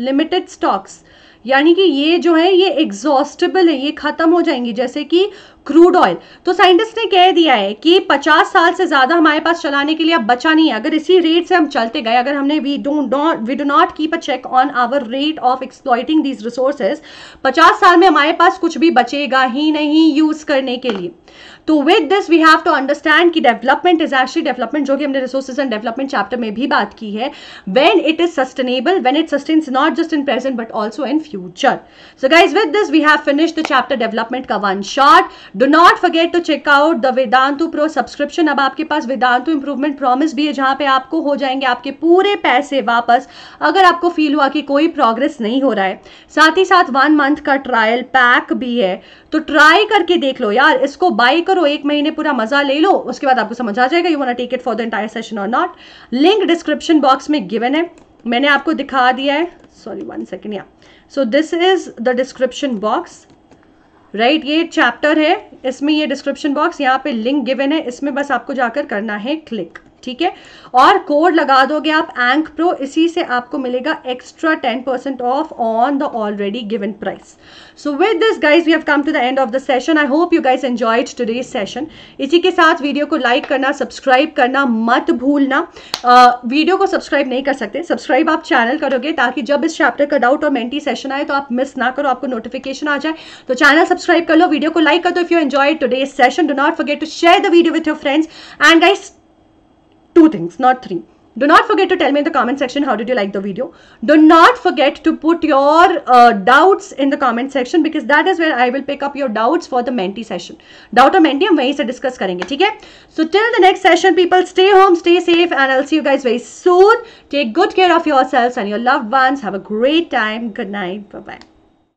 limited stocks यानी कि ये जो है ये एग्जॉस्टेबल है ये ख़त्म हो जाएंगी जैसे कि क्रूड ऑयल तो साइंटिस्ट ने कह दिया है कि 50 साल से ज़्यादा हमारे पास चलाने के लिए अब बचा नहीं है अगर इसी रेट से हम चलते गए अगर हमने we don't we do not keep a check on our rate of exploiting these resources 50 साल में हमारे पास कुछ भी बचेगा ही नहीं यूज़ करने के लिए तो with this we have to understand कि डेवलपमेंट इज एक्चुअली डेवलपमेंट जो कि हमने रिसोर्सेज एंड डेवलपमेंट चैप्टर में भी बात की है when it is sustainable when it sustains not just in present but also in future so guys with this we have finished the chapter development का one shot do not forget to check out the Vedantu pro subscription अब आपके पास वेदांतु इंप्रूवमेंट प्रॉमिस भी है जहां पे आपको हो जाएंगे आपके पूरे पैसे वापस अगर आपको फील हुआ कि कोई प्रोग्रेस नहीं हो रहा है साथ ही साथ वन मंथ का ट्रायल पैक भी है तो ट्राई करके देख लो यार इसको बाई करो एक महीने पूरा मजा ले लो उसके बाद आपको समझ आ जाएगा you wanna take it for the entire session और नॉट लिंक डिस्क्रिप्शन बॉक्स में गिवन है मैंने आपको दिखा दिया है सॉरी वन सेकेंड या so this is the description box right ये चैप्टर है इसमें ये डिस्क्रिप्शन बॉक्स यहाँ पे लिंक गिवन है इसमें बस आपको जाकर करना है क्लिक ठीक है और कोड लगा दोगे आप एंक प्रो इसी से आपको मिलेगा extra ten percent off on the already given price so with this guys we have come to the end of the session I hope you guys enjoyed today's session इसी के साथ वीडियो को लाइक करना सब्सक्राइब करना मत भूलना वीडियो को सब्सक्राइब नहीं कर सकते सब्सक्राइब आप चैनल करोगे ताकि जब इस चैप्टर का डाउट और मेंटी सेशन आए तो आप मिस ना करो आपको नोटिफिकेशन आ जाए तो चैनल सब्सक्राइब कर लो वीडियो को लाइक कर दो if you enjoy today's session do not forget to share the video with your friends and guys two things, not three. Do not forget to tell me in the comment section how did you like the video. Do not forget to put your uh, doubts in the comment section because that is where I will pick up your doubts for the mentee session. Doubt or mentee we will discuss करेंगे ठीक है. So till the next session people stay home, stay safe and I'll see you guys very soon. Take good care of yourselves and your loved ones. Have a great time. Good night. Bye bye.